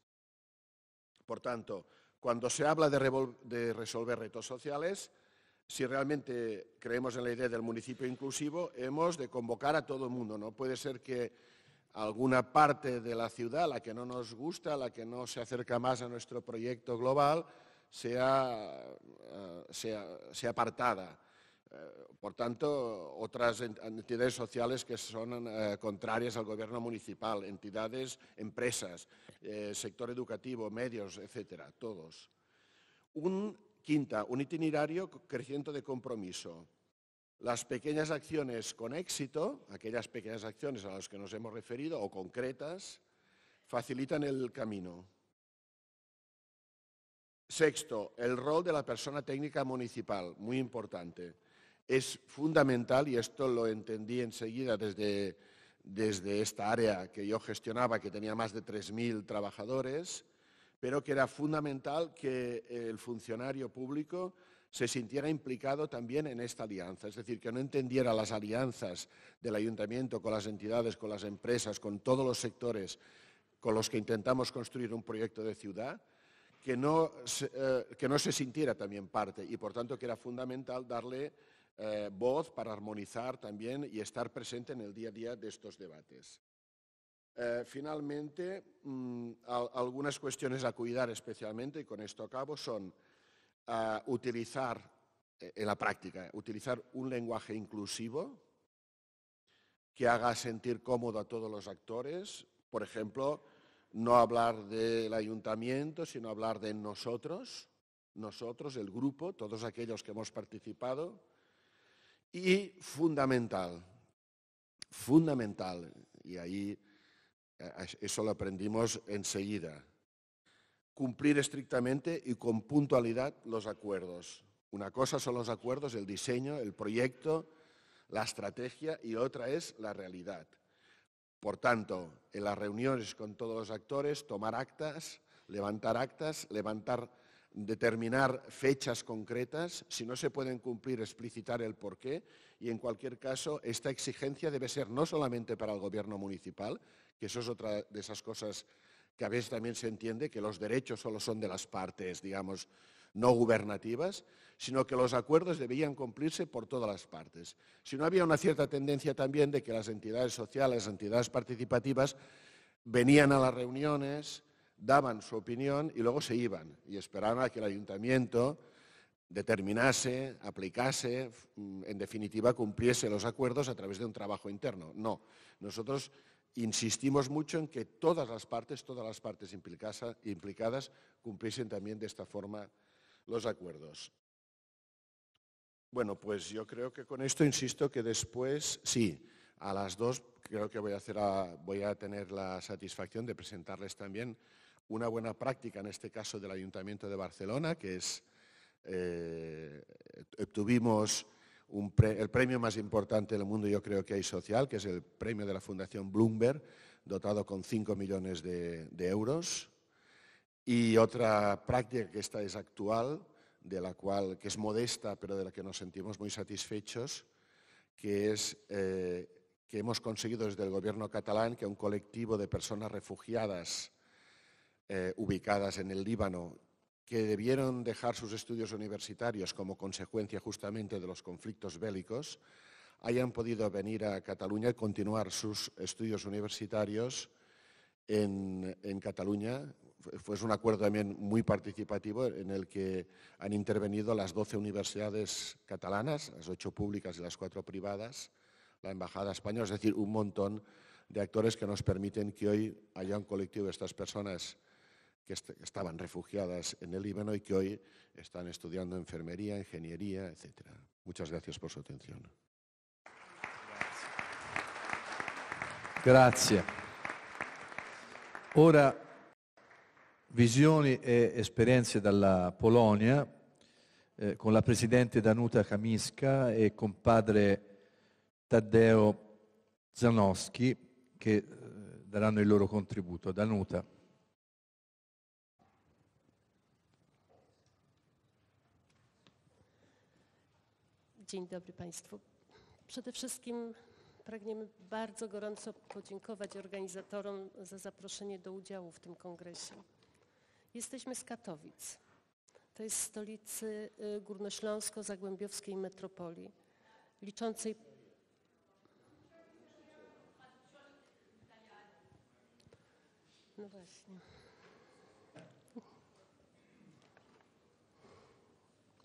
Por tanto, cuando se habla de, de, resolver retos sociales, si realmente creemos en la idea del municipio inclusivo, hemos de convocar a todo el mundo. No puede ser que alguna parte de la ciudad, la que no nos gusta, la que no se acerca más a nuestro proyecto global, sea, eh, apartada. Eh, por tanto, otras entidades sociales que son eh, contrarias al gobierno municipal, entidades, empresas, sector educativo, medios, etcétera, todos. Un, quinta, un itinerario creciente de compromiso. Las pequeñas acciones con éxito, aquellas pequeñas acciones a las que nos hemos referido o concretas, facilitan el camino. Sexto, el rol de la persona técnica municipal, muy importante. Es fundamental, y esto lo entendí enseguida desde, esta área que yo gestionaba, que tenía más de 3.000 trabajadores, pero que era fundamental que el funcionario público se sintiera implicado también en esta alianza, es decir, que no entendiera las alianzas del ayuntamiento con las entidades, con las empresas, con todos los sectores con los que intentamos construir un proyecto de ciudad, que no se, eh, que no se sintiera también parte y por tanto que era fundamental darle eh, voz para armonizar también y estar presente en el día a día de estos debates. Eh, finalmente, mm, algunas cuestiones a cuidar especialmente, y con esto acabo, son a utilizar eh, en la práctica, eh, utilizar un lenguaje inclusivo que haga sentir cómodo a todos los actores. Por ejemplo, no hablar del ayuntamiento, sino hablar de nosotros, nosotros, el grupo, todos aquellos que hemos participado. Y fundamental, fundamental, y ahí eh, eso lo aprendimos enseguida, cumplir estrictamente y con puntualidad los acuerdos. Una cosa son los acuerdos, el diseño, el proyecto, la estrategia y otra es la realidad. Por tanto, en las reuniones con todos los actores, tomar actas, levantar actas, levantar, determinar fechas concretas, si no se pueden cumplir, explicitar el porqué y en cualquier caso esta exigencia debe ser no solamente para el gobierno municipal, que eso es otra de esas cosas que a veces también se entiende que los derechos solo son de las partes, digamos, no gubernativas, sino que los acuerdos debían cumplirse por todas las partes. Si no había una cierta tendencia también de que las entidades sociales, las entidades participativas, venían a las reuniones, daban su opinión y luego se iban y esperaban a que el ayuntamiento determinase, aplicase, mm, en definitiva cumpliese los acuerdos a través de un trabajo interno. No, nosotros insistimos mucho en que todas las partes, todas las partes implicadas cumpliesen también de esta forma los acuerdos. Bueno, pues yo creo que con esto insisto que después, sí, a las dos creo que voy a, tener la satisfacción de presentarles también una buena práctica, en este caso del Ayuntamiento de Barcelona, que es, eh, el premio más importante del mundo yo creo que hay social, que es el premio de la Fundación Bloomberg, dotado con 5 millones de, euros. Y otra práctica que esta es actual, de la cual, que es modesta, pero de la que nos sentimos muy satisfechos, que es eh, que hemos conseguido desde el gobierno catalán que un colectivo de personas refugiadas eh, ubicadas en el Líbano que debieron dejar sus estudios universitarios como consecuencia justamente de los conflictos bélicos, hayan podido venir a Cataluña y continuar sus estudios universitarios en, Cataluña. Fue un acuerdo también muy participativo en el que han intervenido las 12 universidades catalanas, las 8 públicas y las 4 privadas, la Embajada Española, es decir, un montón de actores que nos permiten que hoy haya un colectivo de estas personas que estaban refugiadas en el Líbano y que hoy están estudiando enfermería, ingeniería, etc. Muchas gracias por su atención. Grazie. Ora, visioni e esperienze dalla Polonia eh, con la Presidente Danuta Kamiska e con padre Taddeo Zanowski che eh, daranno il loro contributo. Danuta. Dzień dobry Państwu. Przede wszystkim pragniemy bardzo gorąco podziękować organizatorom za zaproszenie do udziału w tym kongresie. Jesteśmy z Katowic. To jest stolicy y, górnośląsko-zagłębiowskiej metropolii, liczącej No właśnie.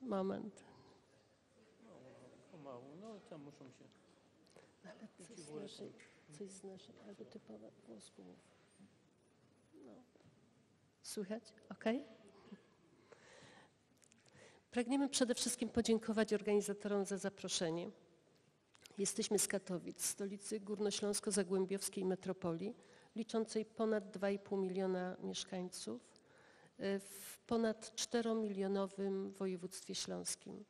Moment tam muszą się... No, ale naszej, z naszej albo No. Słychać? OK? Pragniemy przede wszystkim podziękować organizatorom za zaproszenie. Jesteśmy z Katowic, stolicy górnośląsko-zagłębiowskiej metropolii, liczącej ponad 2,5 miliona mieszkańców e, w ponad 4-milionowym województwie śląskim.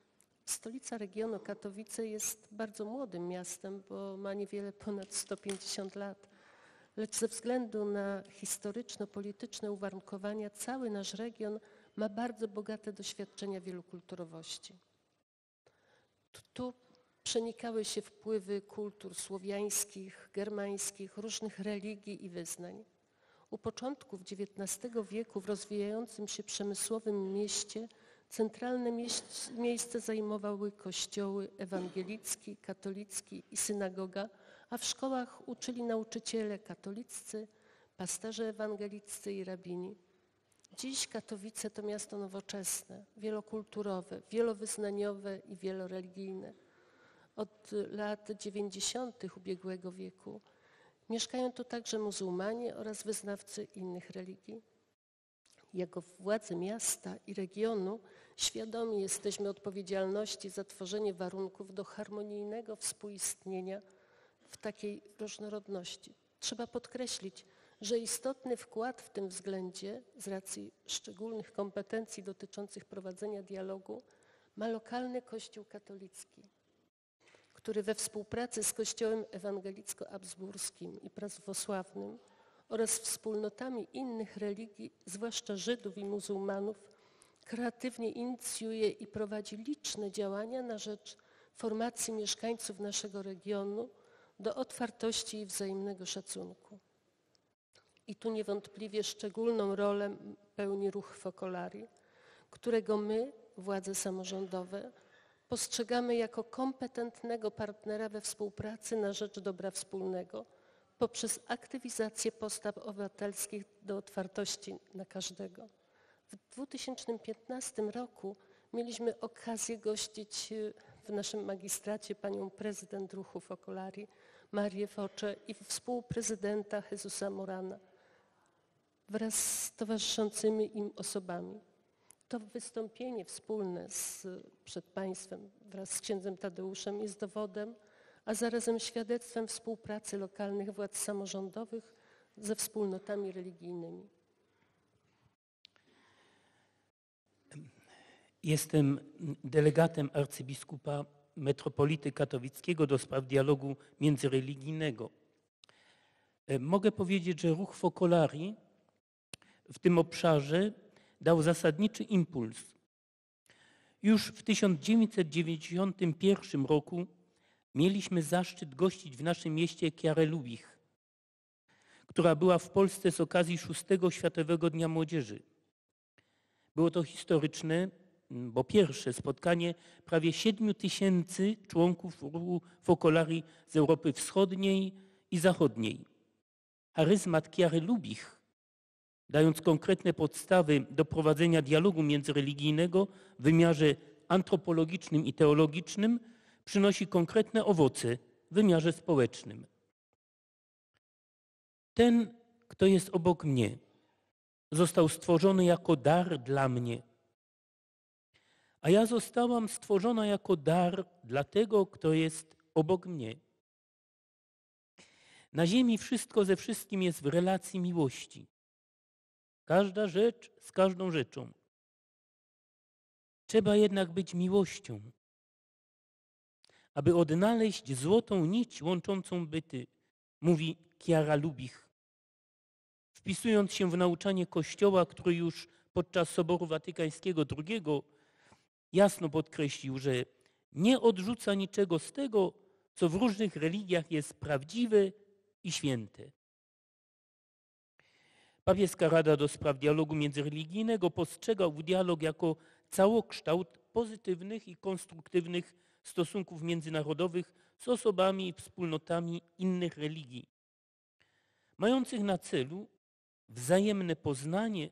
Stolica regionu Katowice jest bardzo młodym miastem, bo ma niewiele ponad 150 lat. Lecz ze względu na historyczno-polityczne uwarunkowania cały nasz region ma bardzo bogate doświadczenia wielokulturowości. Tu przenikały się wpływy kultur słowiańskich, germańskich, różnych religii i wyznań. U początków XIX wieku w rozwijającym się przemysłowym mieście Centralne miejsce zajmowały kościoły ewangelicki, katolicki i synagoga, a w szkołach uczyli nauczyciele katoliccy, pasterze ewangeliccy i rabini. Dziś Katowice to miasto nowoczesne, wielokulturowe, wielowyznaniowe i wieloreligijne. Od lat 90. ubiegłego wieku mieszkają tu także muzułmanie oraz wyznawcy innych religii jako władze miasta i regionu świadomi jesteśmy odpowiedzialności za tworzenie warunków do harmonijnego współistnienia w takiej różnorodności. Trzeba podkreślić, że istotny wkład w tym względzie z racji szczególnych kompetencji dotyczących prowadzenia dialogu ma lokalny Kościół katolicki, który we współpracy z Kościołem ewangelicko-absburskim i prawosławnym oraz wspólnotami innych religii, zwłaszcza Żydów i muzułmanów, kreatywnie inicjuje i prowadzi liczne działania na rzecz formacji mieszkańców naszego regionu do otwartości i wzajemnego szacunku. I tu niewątpliwie szczególną rolę pełni ruch Fokolari, którego my, władze samorządowe, postrzegamy jako kompetentnego partnera we współpracy na rzecz dobra wspólnego – poprzez aktywizację postaw obywatelskich do otwartości na każdego. W 2015 roku mieliśmy okazję gościć y, w naszym magistracie panią prezydent ruchu Fokolari Marię Focze i współprezydenta Jezusa Morana wraz z towarzyszącymi im osobami. To wystąpienie wspólne z, przed państwem wraz z księdzem Tadeuszem jest dowodem, a zarazem świadectwem współpracy lokalnych władz samorządowych ze wspólnotami religijnymi. Jestem delegatem arcybiskupa metropolity katowickiego do spraw dialogu międzyreligijnego. Mogę powiedzieć, że ruch Focolari w tym obszarze dał zasadniczy impuls. Już w 1991 roku mieliśmy zaszczyt gościć w naszym mieście Kiarę Lubich, która była w Polsce z okazji 6 Światowego Dnia Młodzieży. Było to historyczne, bo pierwsze spotkanie prawie 7 tysięcy członków ruchu Fokolari z Europy Wschodniej i Zachodniej. Charyzmat Kiary Lubich, dając konkretne podstawy do prowadzenia dialogu międzyreligijnego w wymiarze antropologicznym i teologicznym, przynosi konkretne owoce w wymiarze społecznym. Ten, kto jest obok mnie, został stworzony jako dar dla mnie. A ja zostałam stworzona jako dar dla tego, kto jest obok mnie. Na ziemi wszystko ze wszystkim jest w relacji miłości. Każda rzecz z każdą rzeczą. Trzeba jednak być miłością, aby odnaleźć złotą nić łączącą byty, mówi Kiara Lubich. Wpisując się w nauczanie Kościoła, który już podczas Soboru Watykańskiego II jasno podkreślił, że nie odrzuca niczego z tego, co w różnych religiach jest prawdziwe i święte. Papieska Rada do Spraw Dialogu Międzyreligijnego postrzegał dialog jako całokształt pozytywnych i konstruktywnych stosunków międzynarodowych z osobami i wspólnotami innych religii, mających na celu wzajemne poznanie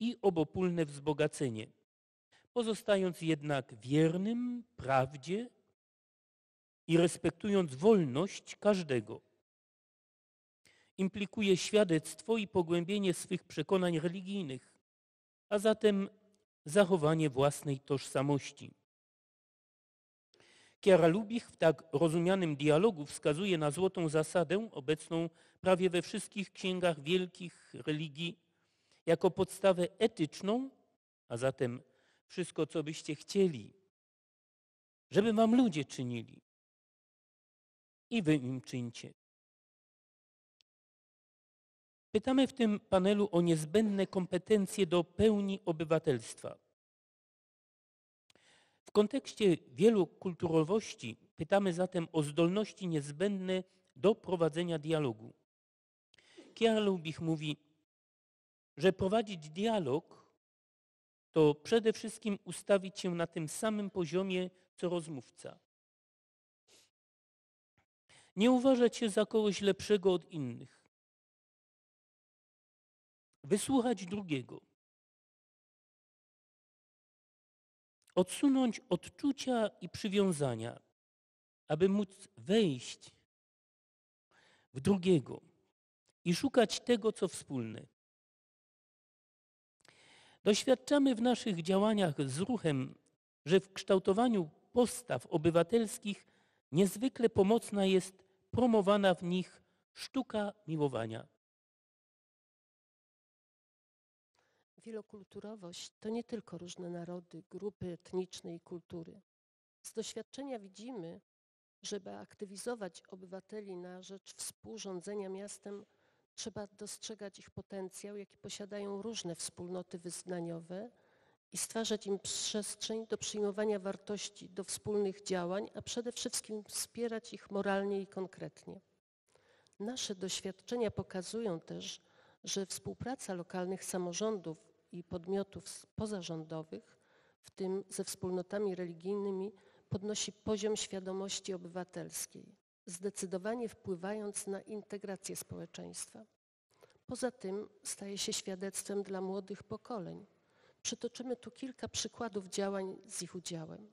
i obopólne wzbogacenie, pozostając jednak wiernym prawdzie i respektując wolność każdego. Implikuje świadectwo i pogłębienie swych przekonań religijnych, a zatem zachowanie własnej tożsamości. Kieralubich w tak rozumianym dialogu wskazuje na złotą zasadę obecną prawie we wszystkich księgach wielkich religii jako podstawę etyczną, a zatem wszystko, co byście chcieli, żeby wam ludzie czynili i wy im czyńcie. Pytamy w tym panelu o niezbędne kompetencje do pełni obywatelstwa. W kontekście wielokulturowości pytamy zatem o zdolności niezbędne do prowadzenia dialogu. Lubich mówi, że prowadzić dialog to przede wszystkim ustawić się na tym samym poziomie co rozmówca. Nie uważać się za kogoś lepszego od innych. Wysłuchać drugiego odsunąć odczucia i przywiązania, aby móc wejść w drugiego i szukać tego, co wspólne. Doświadczamy w naszych działaniach z ruchem, że w kształtowaniu postaw obywatelskich niezwykle pomocna jest promowana w nich sztuka miłowania. Wielokulturowość to nie tylko różne narody, grupy etniczne i kultury. Z doświadczenia widzimy, żeby aktywizować obywateli na rzecz współrządzenia miastem, trzeba dostrzegać ich potencjał, jaki posiadają różne wspólnoty wyznaniowe i stwarzać im przestrzeń do przyjmowania wartości, do wspólnych działań, a przede wszystkim wspierać ich moralnie i konkretnie. Nasze doświadczenia pokazują też, że współpraca lokalnych samorządów i podmiotów pozarządowych, w tym ze wspólnotami religijnymi, podnosi poziom świadomości obywatelskiej, zdecydowanie wpływając na integrację społeczeństwa. Poza tym staje się świadectwem dla młodych pokoleń. Przytoczymy tu kilka przykładów działań z ich udziałem.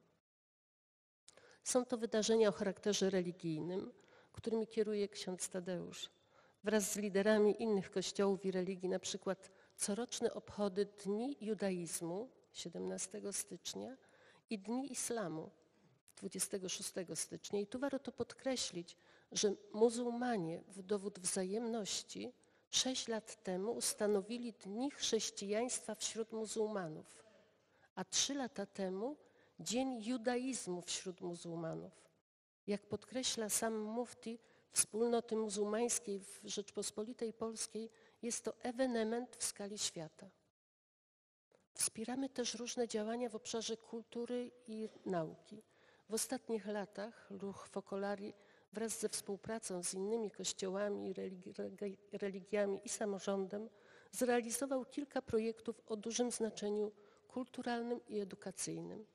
Są to wydarzenia o charakterze religijnym, którymi kieruje ksiądz Tadeusz. Wraz z liderami innych kościołów i religii, na przykład coroczne obchody Dni Judaizmu 17 stycznia i Dni Islamu 26 stycznia. I tu warto podkreślić, że muzułmanie w dowód wzajemności sześć lat temu ustanowili Dni Chrześcijaństwa wśród muzułmanów, a trzy lata temu Dzień Judaizmu wśród muzułmanów. Jak podkreśla sam mufti wspólnoty muzułmańskiej w Rzeczpospolitej Polskiej, jest to ewenement w skali świata. Wspieramy też różne działania w obszarze kultury i nauki. W ostatnich latach ruch Fokolari wraz ze współpracą z innymi kościołami, religiami i samorządem zrealizował kilka projektów o dużym znaczeniu kulturalnym i edukacyjnym.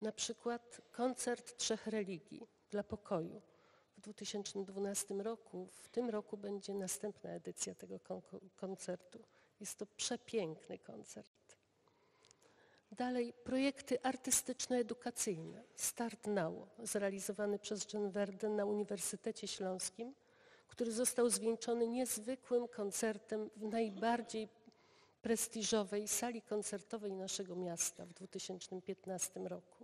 Na przykład koncert trzech religii dla pokoju – w 2012 roku. W tym roku będzie następna edycja tego koncertu. Jest to przepiękny koncert. Dalej projekty artystyczno-edukacyjne. Start Now, zrealizowany przez Jen na Uniwersytecie Śląskim, który został zwieńczony niezwykłym koncertem w najbardziej prestiżowej sali koncertowej naszego miasta w 2015 roku.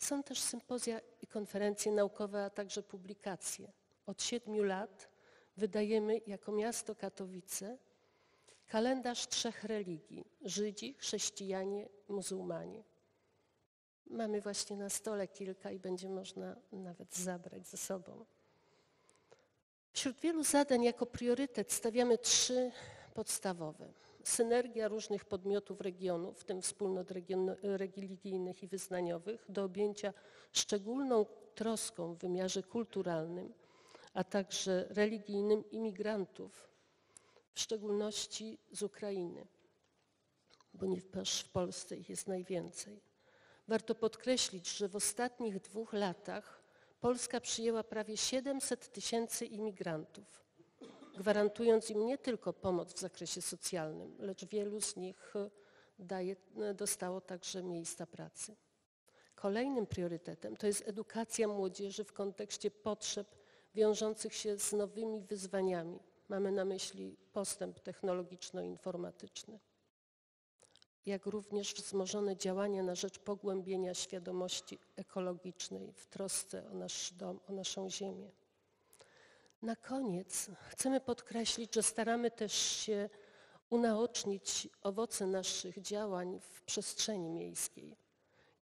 Są też sympozja i konferencje naukowe, a także publikacje. Od siedmiu lat wydajemy jako miasto Katowice kalendarz trzech religii Żydzi, chrześcijanie, muzułmanie. Mamy właśnie na stole kilka i będzie można nawet zabrać ze sobą. Wśród wielu zadań jako priorytet stawiamy trzy podstawowe synergia różnych podmiotów regionu, w tym wspólnot religijnych i wyznaniowych, do objęcia szczególną troską w wymiarze kulturalnym, a także religijnym imigrantów, w szczególności z Ukrainy, bo nie w Polsce ich jest najwięcej. Warto podkreślić, że w ostatnich dwóch latach Polska przyjęła prawie 700 tysięcy imigrantów gwarantując im nie tylko pomoc w zakresie socjalnym, lecz wielu z nich e, daje, e, dostało także miejsca pracy. Kolejnym priorytetem to jest edukacja młodzieży w kontekście potrzeb wiążących się z nowymi wyzwaniami. Mamy na myśli postęp technologiczno-informatyczny, jak również wzmożone działania na rzecz pogłębienia świadomości ekologicznej w trosce o nasz dom, o naszą ziemię. Na koniec chcemy podkreślić, że staramy też się unaocznić owoce naszych działań w przestrzeni miejskiej.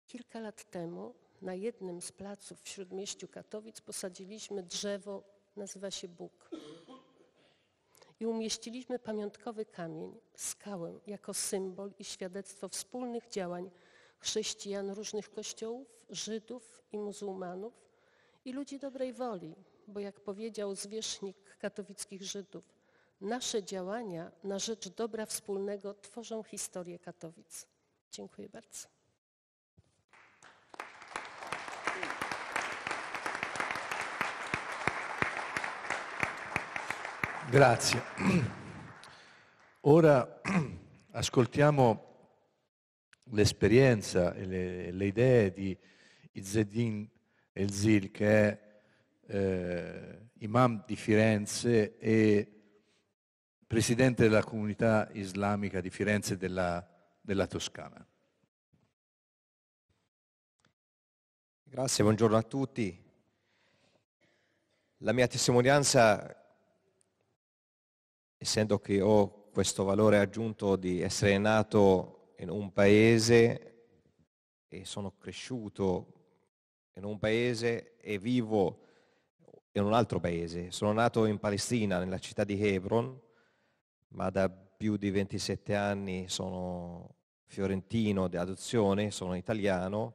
Kilka lat temu na jednym z placów w Śródmieściu Katowic posadziliśmy drzewo, nazywa się Bóg. I umieściliśmy pamiątkowy kamień, skałę, jako symbol i świadectwo wspólnych działań chrześcijan różnych kościołów, Żydów i muzułmanów i ludzi dobrej woli, bo jak powiedział zwierzchnik katowickich Żydów, nasze działania na rzecz dobra wspólnego tworzą historię Katowic. Dziękuję bardzo. Grazie. Ora ascoltiamo l'esperienza e le, le idee di Izzedin Elzil, che è eh, imam di Firenze e presidente della comunità islamica di Firenze della, della Toscana. Grazie, buongiorno a tutti. La mia testimonianza, essendo che ho questo valore aggiunto di essere nato in un paese e sono cresciuto in un paese e vivo in un altro paese. Sono nato in Palestina, nella città di Hebron, ma da più di 27 anni sono fiorentino di adozione, sono italiano.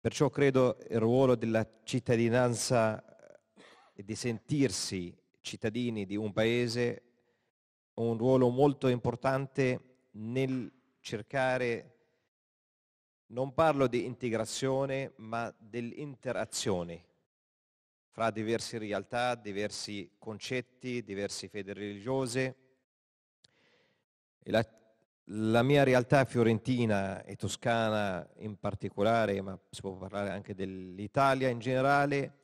Perciò credo il ruolo della cittadinanza e di sentirsi cittadini di un paese ha un ruolo molto importante nel cercare, non parlo di integrazione, ma dell'interazione fra diverse realtà, diversi concetti, diverse fede religiose. La, la, mia realtà fiorentina e toscana in particolare, ma si può parlare anche dell'Italia in generale,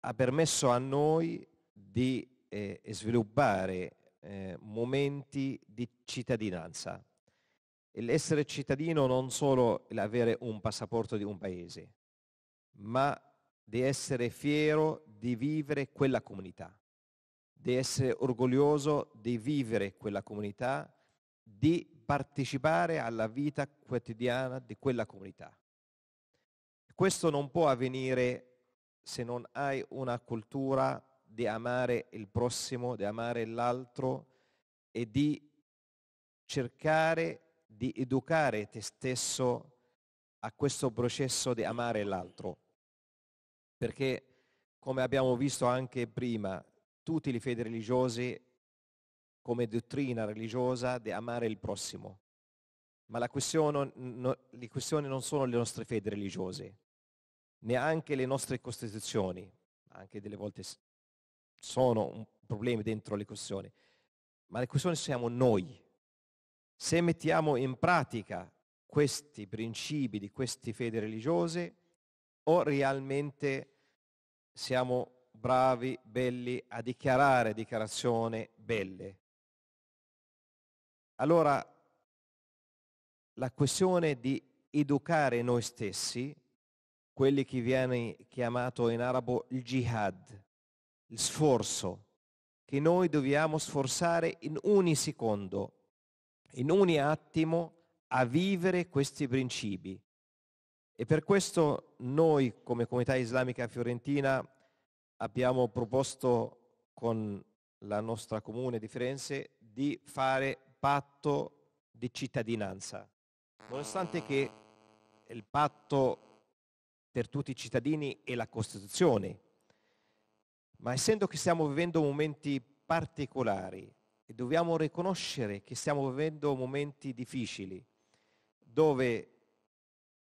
ha permesso a noi di eh, sviluppare eh, momenti di cittadinanza. L'essere cittadino non solo l'avere un passaporto di un paese, ma di essere fiero di vivere quella comunità, di essere orgoglioso di vivere quella comunità, di partecipare alla vita quotidiana di quella comunità. Questo non può avvenire se non hai una cultura di amare il prossimo, di amare l'altro e di cercare di educare te stesso a questo processo di amare l'altro perché come abbiamo visto anche prima, tutti i fedi religiosi come dottrina religiosa di amare il prossimo. Ma la questione, no, le questioni non sono le nostre fedi religiose, neanche le nostre costituzioni, anche delle volte sono problemi dentro le questioni, ma le questioni siamo noi. Se mettiamo in pratica questi principi di queste fedi religiose, o realmente siamo bravi, belli a dichiarare dichiarazioni belle. Allora, la questione di educare noi stessi, quelli che viene chiamato in arabo il jihad, il sforzo, che noi dobbiamo sforzare in ogni secondo, in ogni attimo a vivere questi principi e per questo noi come comunità islamica fiorentina abbiamo proposto con la nostra comune di Firenze di fare patto di cittadinanza. Nonostante che il patto per tutti i cittadini è la Costituzione, ma essendo che stiamo vivendo momenti particolari e dobbiamo riconoscere che stiamo vivendo momenti difficili, dove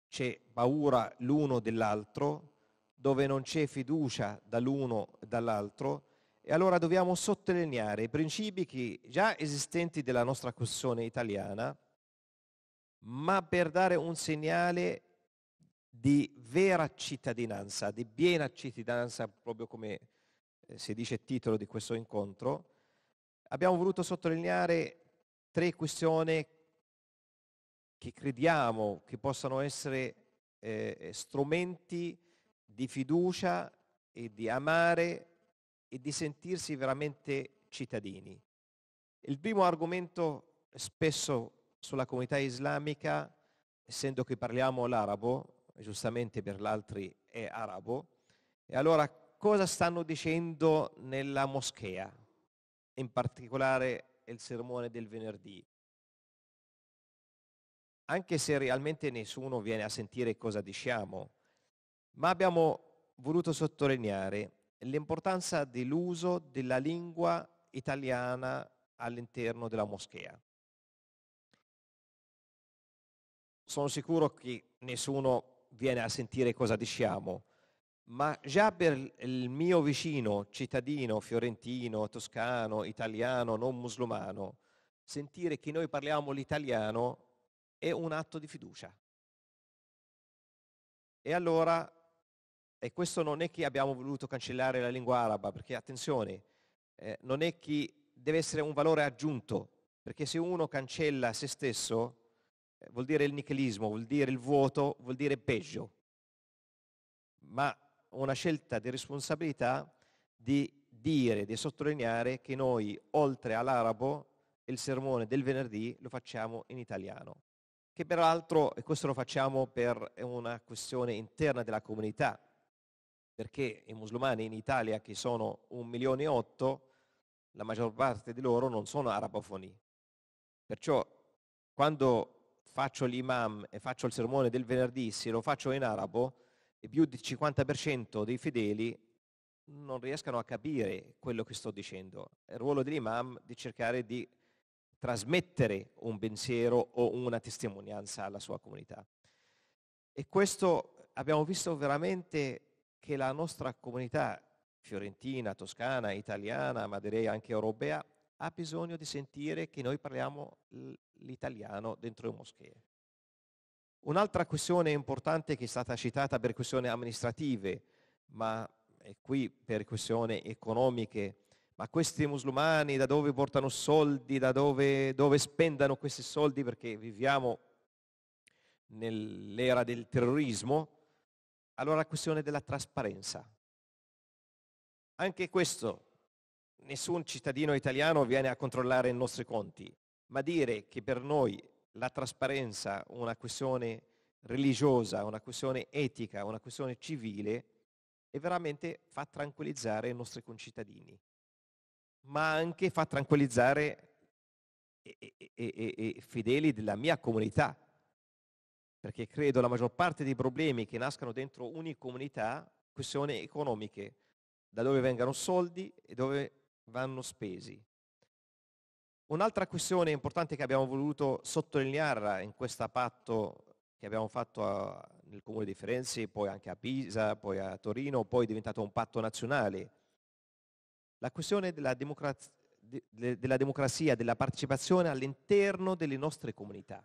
c'è paura l'uno dell'altro, dove non c'è fiducia dall'uno e dall'altro, e allora dobbiamo sottolineare i principi che già esistenti della nostra Costituzione italiana, ma per dare un segnale di vera cittadinanza, di piena cittadinanza, proprio come eh, si dice il titolo di questo incontro, abbiamo voluto sottolineare tre questioni che crediamo che possano essere eh, eh, strumenti di fiducia e di amare e di sentirsi veramente cittadini. Il primo argomento spesso sulla comunità islamica, essendo che parliamo l'arabo, giustamente per l'altri è arabo, e allora cosa stanno dicendo nella moschea, in particolare il sermone del venerdì? anche se realmente nessuno viene a sentire cosa diciamo, ma abbiamo voluto sottolineare l'importanza dell'uso della lingua italiana all'interno della moschea. Sono sicuro che nessuno viene a sentire cosa diciamo, ma già per il mio vicino cittadino fiorentino, toscano, italiano, non musulmano, sentire che noi parliamo l'italiano è un atto di fiducia. E allora, e questo non è che abbiamo voluto cancellare la lingua araba, perché attenzione, eh, non è che deve essere un valore aggiunto, perché se uno cancella se stesso, eh, vuol dire il nichilismo, vuol dire il vuoto, vuol dire peggio. Ma una scelta di responsabilità di dire, di sottolineare che noi, oltre all'arabo, il sermone del venerdì lo facciamo in italiano che peraltro, e questo lo facciamo per una questione interna della comunità, perché i musulmani in Italia, che sono un milione e otto, la maggior parte di loro non sono arabofoni. Perciò quando faccio l'imam e faccio il sermone del venerdì, se lo faccio in arabo, e più del 50% dei fedeli non riescano a capire quello che sto dicendo. È il ruolo dell'imam di cercare di trasmettere un pensiero o una testimonianza alla sua comunità. E questo abbiamo visto veramente che la nostra comunità fiorentina, toscana, italiana, ma direi anche europea, ha bisogno di sentire che noi parliamo l'italiano dentro le moschee. Un'altra questione importante che è stata citata per questioni amministrative, ma qui per questioni economiche, ma questi musulmani da dove portano soldi, da dove, dove spendano questi soldi perché viviamo nell'era del terrorismo, allora la questione della trasparenza. Anche questo, nessun cittadino italiano viene a controllare i nostri conti, ma dire che per noi la trasparenza è una questione religiosa, una questione etica, una questione civile, e veramente fa tranquillizzare i nostri concittadini ma anche fa tranquillizzare e, e, e, e fedeli della mia comunità, perché credo la maggior parte dei problemi che nascano dentro ogni comunità, questioni economiche, da dove vengano soldi e dove vanno spesi. Un'altra questione importante che abbiamo voluto sottolineare in questo patto che abbiamo fatto a, nel comune di Firenze, poi anche a Pisa, poi a Torino, poi è diventato un patto nazionale, la questione della, democrazia, della, democrazia, della partecipazione all'interno delle nostre comunità.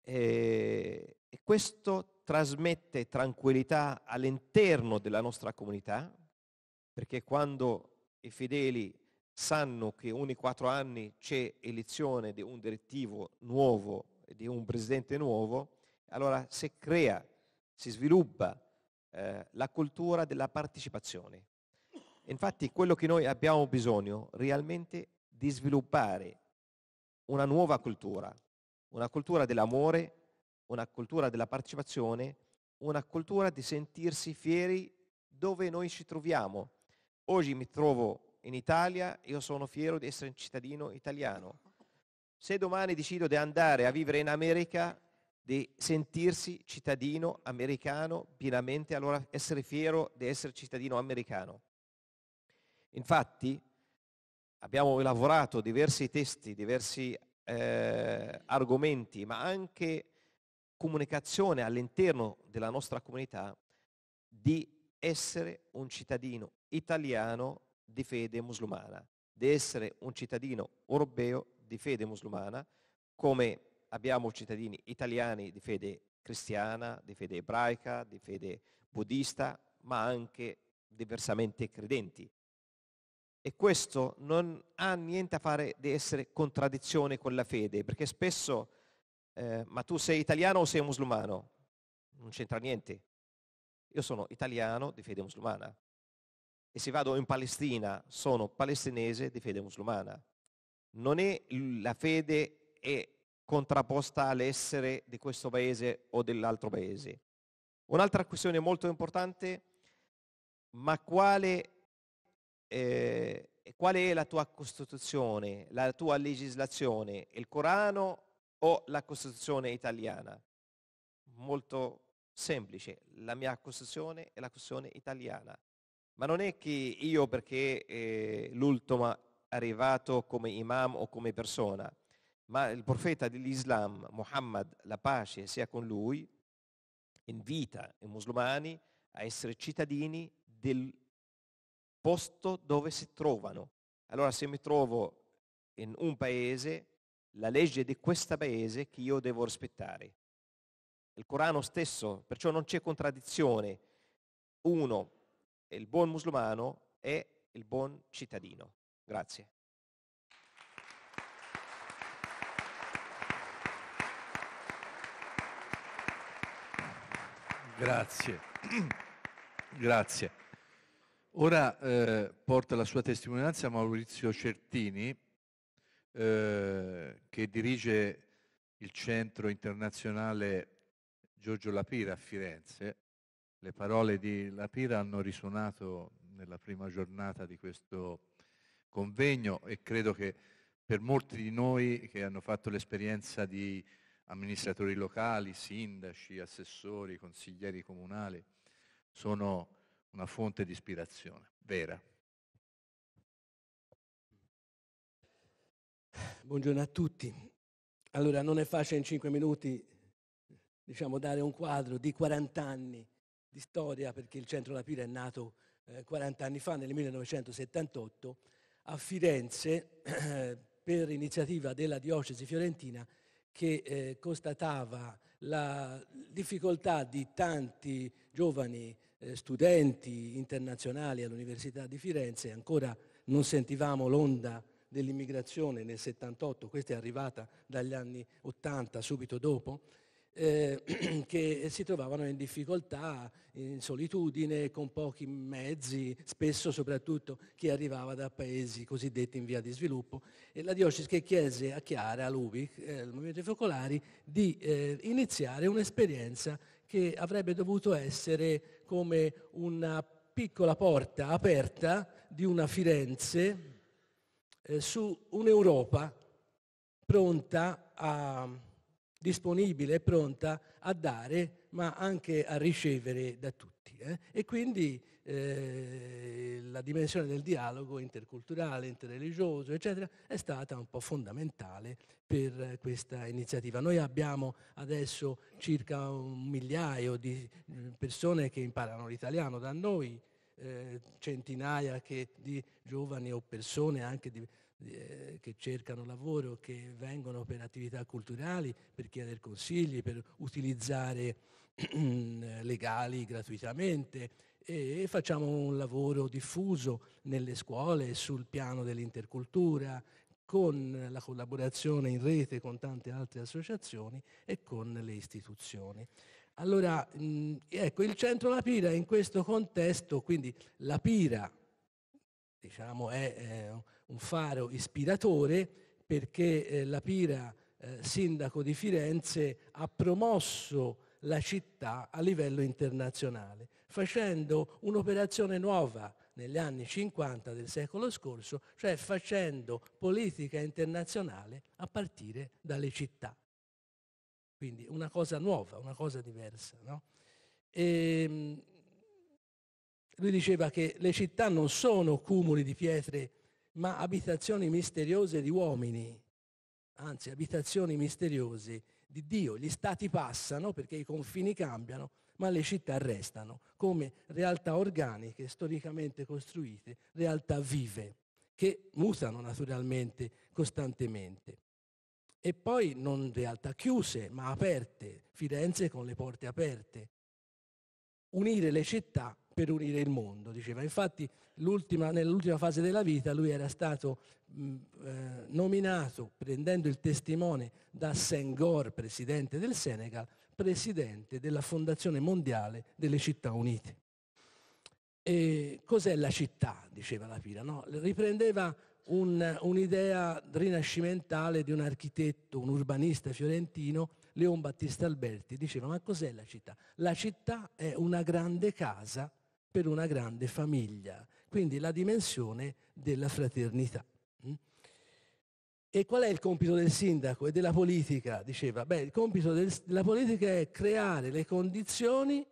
E, e questo trasmette tranquillità all'interno della nostra comunità, perché quando i fedeli sanno che ogni quattro anni c'è elezione di un direttivo nuovo, di un presidente nuovo, allora si crea, si sviluppa eh, la cultura della partecipazione. Infatti quello che noi abbiamo bisogno realmente di sviluppare una nuova cultura, una cultura dell'amore, una cultura della partecipazione, una cultura di sentirsi fieri dove noi ci troviamo. Oggi mi trovo in Italia, io sono fiero di essere un cittadino italiano. Se domani decido di andare a vivere in America, di sentirsi cittadino americano pienamente, allora essere fiero di essere cittadino americano. Infatti abbiamo elaborato diversi testi, diversi eh, argomenti, ma anche comunicazione all'interno della nostra comunità di essere un cittadino italiano di fede musulmana, di essere un cittadino europeo di fede musulmana, come abbiamo cittadini italiani di fede cristiana, di fede ebraica, di fede buddista, ma anche diversamente credenti. E questo non ha niente a fare di essere contraddizione con la fede, perché spesso, eh, ma tu sei italiano o sei musulmano? Non c'entra niente. Io sono italiano di fede musulmana. E se vado in Palestina, sono palestinese di fede musulmana. Non è la fede è contrapposta all'essere di questo paese o dell'altro paese. Un'altra questione molto importante, ma quale, eh, qual è la tua Costituzione, la tua legislazione, il Corano o la Costituzione italiana? Molto semplice, la mia Costituzione è la Costituzione italiana. Ma non è che io perché eh, l'ultimo arrivato come imam o come persona, ma il profeta dell'Islam, Muhammad, la pace sia con lui, invita i musulmani a essere cittadini del posto dove si trovano. Allora se mi trovo in un paese, la legge di questo paese che io devo rispettare. Il Corano stesso, perciò non c'è contraddizione. Uno, il buon musulmano è il buon cittadino. Grazie. Grazie. Grazie. Ora eh, porta la sua testimonianza Maurizio Certini, eh, che dirige il centro internazionale Giorgio Lapira a Firenze. Le parole di Lapira hanno risuonato nella prima giornata di questo convegno e credo che per molti di noi che hanno fatto l'esperienza di amministratori locali, sindaci, assessori, consiglieri comunali, sono una fonte di ispirazione vera. Buongiorno a tutti. Allora, non è facile in cinque minuti diciamo, dare un quadro di 40 anni di storia, perché il Centro La Pira è nato eh, 40 anni fa, nel 1978, a Firenze, eh, per iniziativa della diocesi fiorentina, che eh, constatava la difficoltà di tanti giovani eh, studenti internazionali all'Università di Firenze, ancora non sentivamo l'onda dell'immigrazione nel 78, questa è arrivata dagli anni 80, subito dopo, eh, che si trovavano in difficoltà, in solitudine, con pochi mezzi, spesso soprattutto chi arrivava da paesi cosiddetti in via di sviluppo. E la diocesi che chiese a Chiara, a Lubic, eh, Movimento dei Focolari, di eh, iniziare un'esperienza che avrebbe dovuto essere come una piccola porta aperta di una Firenze eh, su un'Europa pronta a disponibile e pronta a dare, ma anche a ricevere da tutti. Eh? E quindi eh, la dimensione del dialogo interculturale, interreligioso, eccetera, è stata un po' fondamentale per questa iniziativa. Noi abbiamo adesso circa un migliaio di eh, persone che imparano l'italiano da noi, eh, centinaia di giovani o persone anche di eh, che cercano lavoro, che vengono per attività culturali, per chiedere consigli, per utilizzare legali gratuitamente e facciamo un lavoro diffuso nelle scuole sul piano dell'intercultura con la collaborazione in rete con tante altre associazioni e con le istituzioni. Allora, ecco, il centro La Pira in questo contesto, quindi La Pira diciamo, è eh, un faro ispiratore perché eh, la Pira, eh, sindaco di Firenze, ha promosso la città a livello internazionale, facendo un'operazione nuova negli anni 50 del secolo scorso, cioè facendo politica internazionale a partire dalle città. Quindi una cosa nuova, una cosa diversa. No? E, ehm, lui diceva che le città non sono cumuli di pietre ma abitazioni misteriose di uomini, anzi abitazioni misteriose di Dio. Gli stati passano perché i confini cambiano, ma le città restano come realtà organiche, storicamente costruite, realtà vive, che mutano naturalmente costantemente. E poi non realtà chiuse, ma aperte, Firenze con le porte aperte. Unire le città per unire il mondo, diceva. Infatti nell'ultima fase della vita lui era stato mh, eh, nominato, prendendo il testimone da Senghor, presidente del Senegal, presidente della Fondazione Mondiale delle Città Unite. E cos'è la città? diceva la Pira. No? Riprendeva un, un'idea rinascimentale di un architetto, un urbanista fiorentino, Leon Battista Alberti, diceva ma cos'è la città? La città è una grande casa per una grande famiglia, quindi la dimensione della fraternità. Mm? E qual è il compito del sindaco e della politica? Diceva, beh, il compito del, della politica è creare le condizioni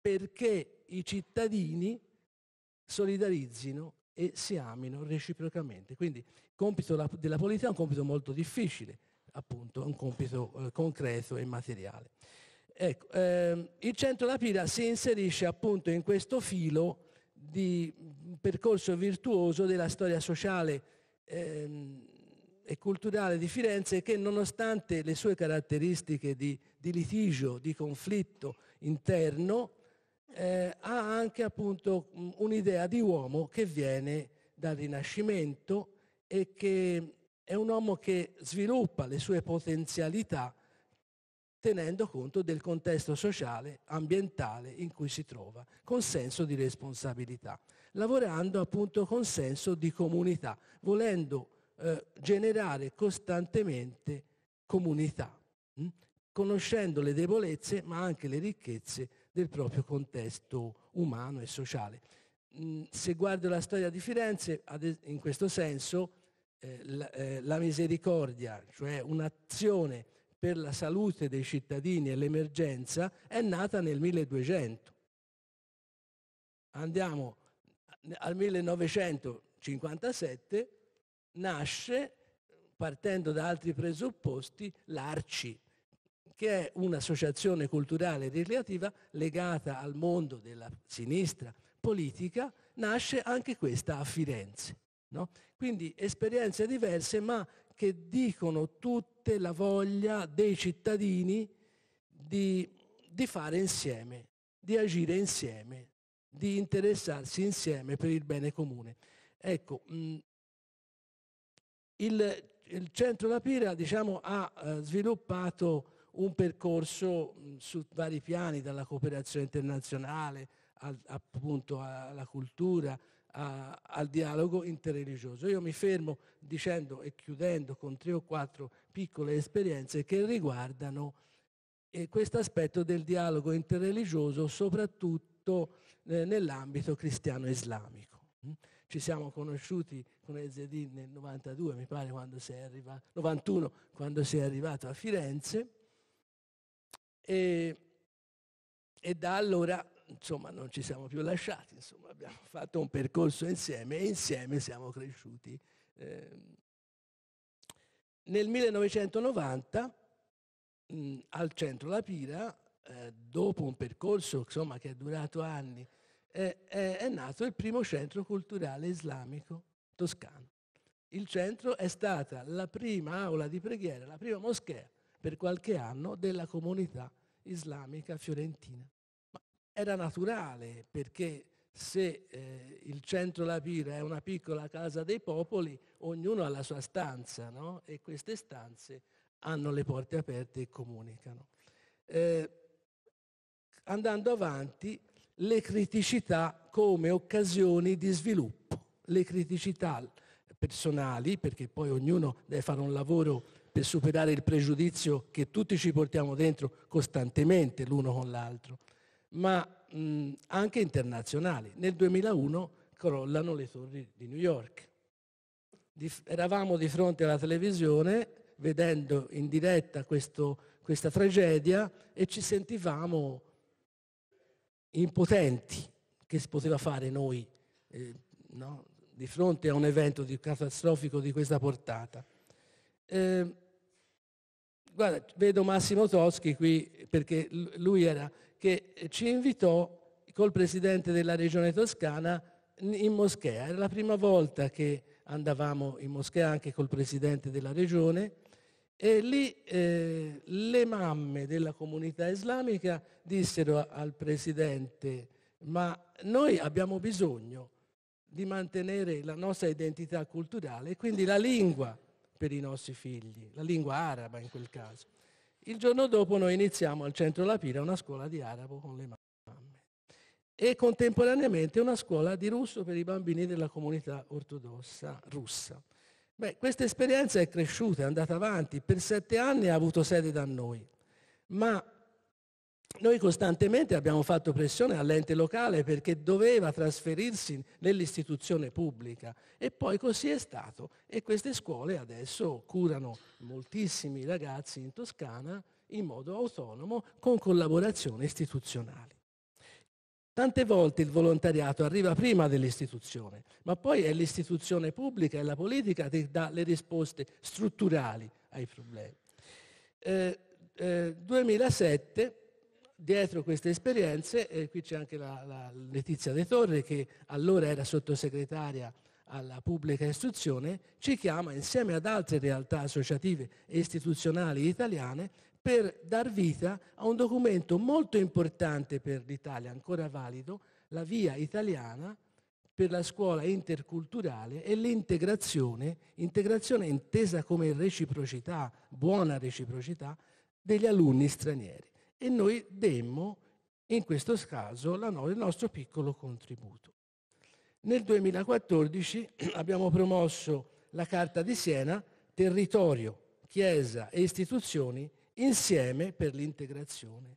perché i cittadini solidarizzino e si amino reciprocamente. Quindi il compito della politica è un compito molto difficile, appunto, è un compito eh, concreto e materiale. Ecco, ehm, il centro della pira si inserisce appunto in questo filo di percorso virtuoso della storia sociale ehm, e culturale di Firenze che nonostante le sue caratteristiche di, di litigio, di conflitto interno, eh, ha anche appunto un'idea di uomo che viene dal Rinascimento e che è un uomo che sviluppa le sue potenzialità tenendo conto del contesto sociale, ambientale in cui si trova, con senso di responsabilità, lavorando appunto con senso di comunità, volendo eh, generare costantemente comunità, mh? Mm? conoscendo le debolezze ma anche le ricchezze del proprio contesto umano e sociale. Mh, mm, se guardo la storia di Firenze, in questo senso, eh, la, eh, la misericordia, cioè un'azione per la salute dei cittadini e l'emergenza è nata nel 1200. Andiamo al 1957, nasce, partendo da altri presupposti, l'ARCI, che è un'associazione culturale e ricreativa legata al mondo della sinistra politica, nasce anche questa a Firenze. No? Quindi esperienze diverse ma che dicono tutte la voglia dei cittadini di, di fare insieme, di agire insieme, di interessarsi insieme per il bene comune. Ecco, mm, il, il, centro La Pira diciamo, ha eh, sviluppato un percorso mm, su vari piani, dalla cooperazione internazionale al, appunto alla cultura, a, al dialogo interreligioso. Io mi fermo dicendo e chiudendo con tre o quattro piccole esperienze che riguardano eh, questo aspetto del dialogo interreligioso soprattutto eh, nell'ambito cristiano-islamico. Mm? Ci siamo conosciuti con Ezedin nel 92, mi pare, quando si è arrivato, 91, quando si è arrivato a Firenze e, e da allora insomma non ci siamo più lasciati, insomma, abbiamo fatto un percorso insieme e insieme siamo cresciuti. Eh, nel 1990 mh, al centro La Pira, eh, dopo un percorso insomma, che è durato anni, eh, è nato il primo centro culturale islamico toscano. Il centro è stata la prima aula di preghiera, la prima moschea per qualche anno della comunità islamica fiorentina era naturale perché se eh, il centro La Pira è una piccola casa dei popoli, ognuno ha la sua stanza no? e queste stanze hanno le porte aperte e comunicano. Eh, andando avanti, le criticità come occasioni di sviluppo, le criticità personali, perché poi ognuno deve fare un lavoro per superare il pregiudizio che tutti ci portiamo dentro costantemente l'uno con l'altro, ma mh, anche internazionali. Nel 2001 crollano le torri di New York. Di, eravamo di fronte alla televisione vedendo in diretta questo, questa tragedia e ci sentivamo impotenti che si poteva fare noi eh, no? di fronte a un evento di, catastrofico di questa portata. Eh, guarda, vedo Massimo Toschi qui perché lui era che ci invitò col presidente della regione toscana in moschea. Era la prima volta che andavamo in moschea anche col presidente della regione e lì eh, le mamme della comunità islamica dissero al presidente ma noi abbiamo bisogno di mantenere la nostra identità culturale e quindi la lingua per i nostri figli, la lingua araba in quel caso. Il giorno dopo noi iniziamo al centro Pira una scuola di arabo con le mamme e contemporaneamente una scuola di russo per i bambini della comunità ortodossa russa. Beh, questa esperienza è cresciuta, è andata avanti, per sette anni ha avuto sede da noi, ma noi costantemente abbiamo fatto pressione all'ente locale perché doveva trasferirsi nell'istituzione pubblica e poi così è stato e queste scuole adesso curano moltissimi ragazzi in Toscana in modo autonomo con collaborazioni istituzionali. Tante volte il volontariato arriva prima dell'istituzione, ma poi è l'istituzione pubblica e la politica che dà le risposte strutturali ai problemi. Eh, eh, 2007 dietro queste esperienze, eh, qui c'è anche la, la Letizia De Torre che allora era sottosegretaria alla pubblica istruzione, ci chiama insieme ad altre realtà associative e istituzionali italiane per dar vita a un documento molto importante per l'Italia, ancora valido, la via italiana per la scuola interculturale e l'integrazione, integrazione intesa come reciprocità, buona reciprocità, degli alunni stranieri e noi demmo in questo caso no, il nostro piccolo contributo. Nel 2014 abbiamo promosso la Carta di Siena, territorio, chiesa e istituzioni insieme per l'integrazione.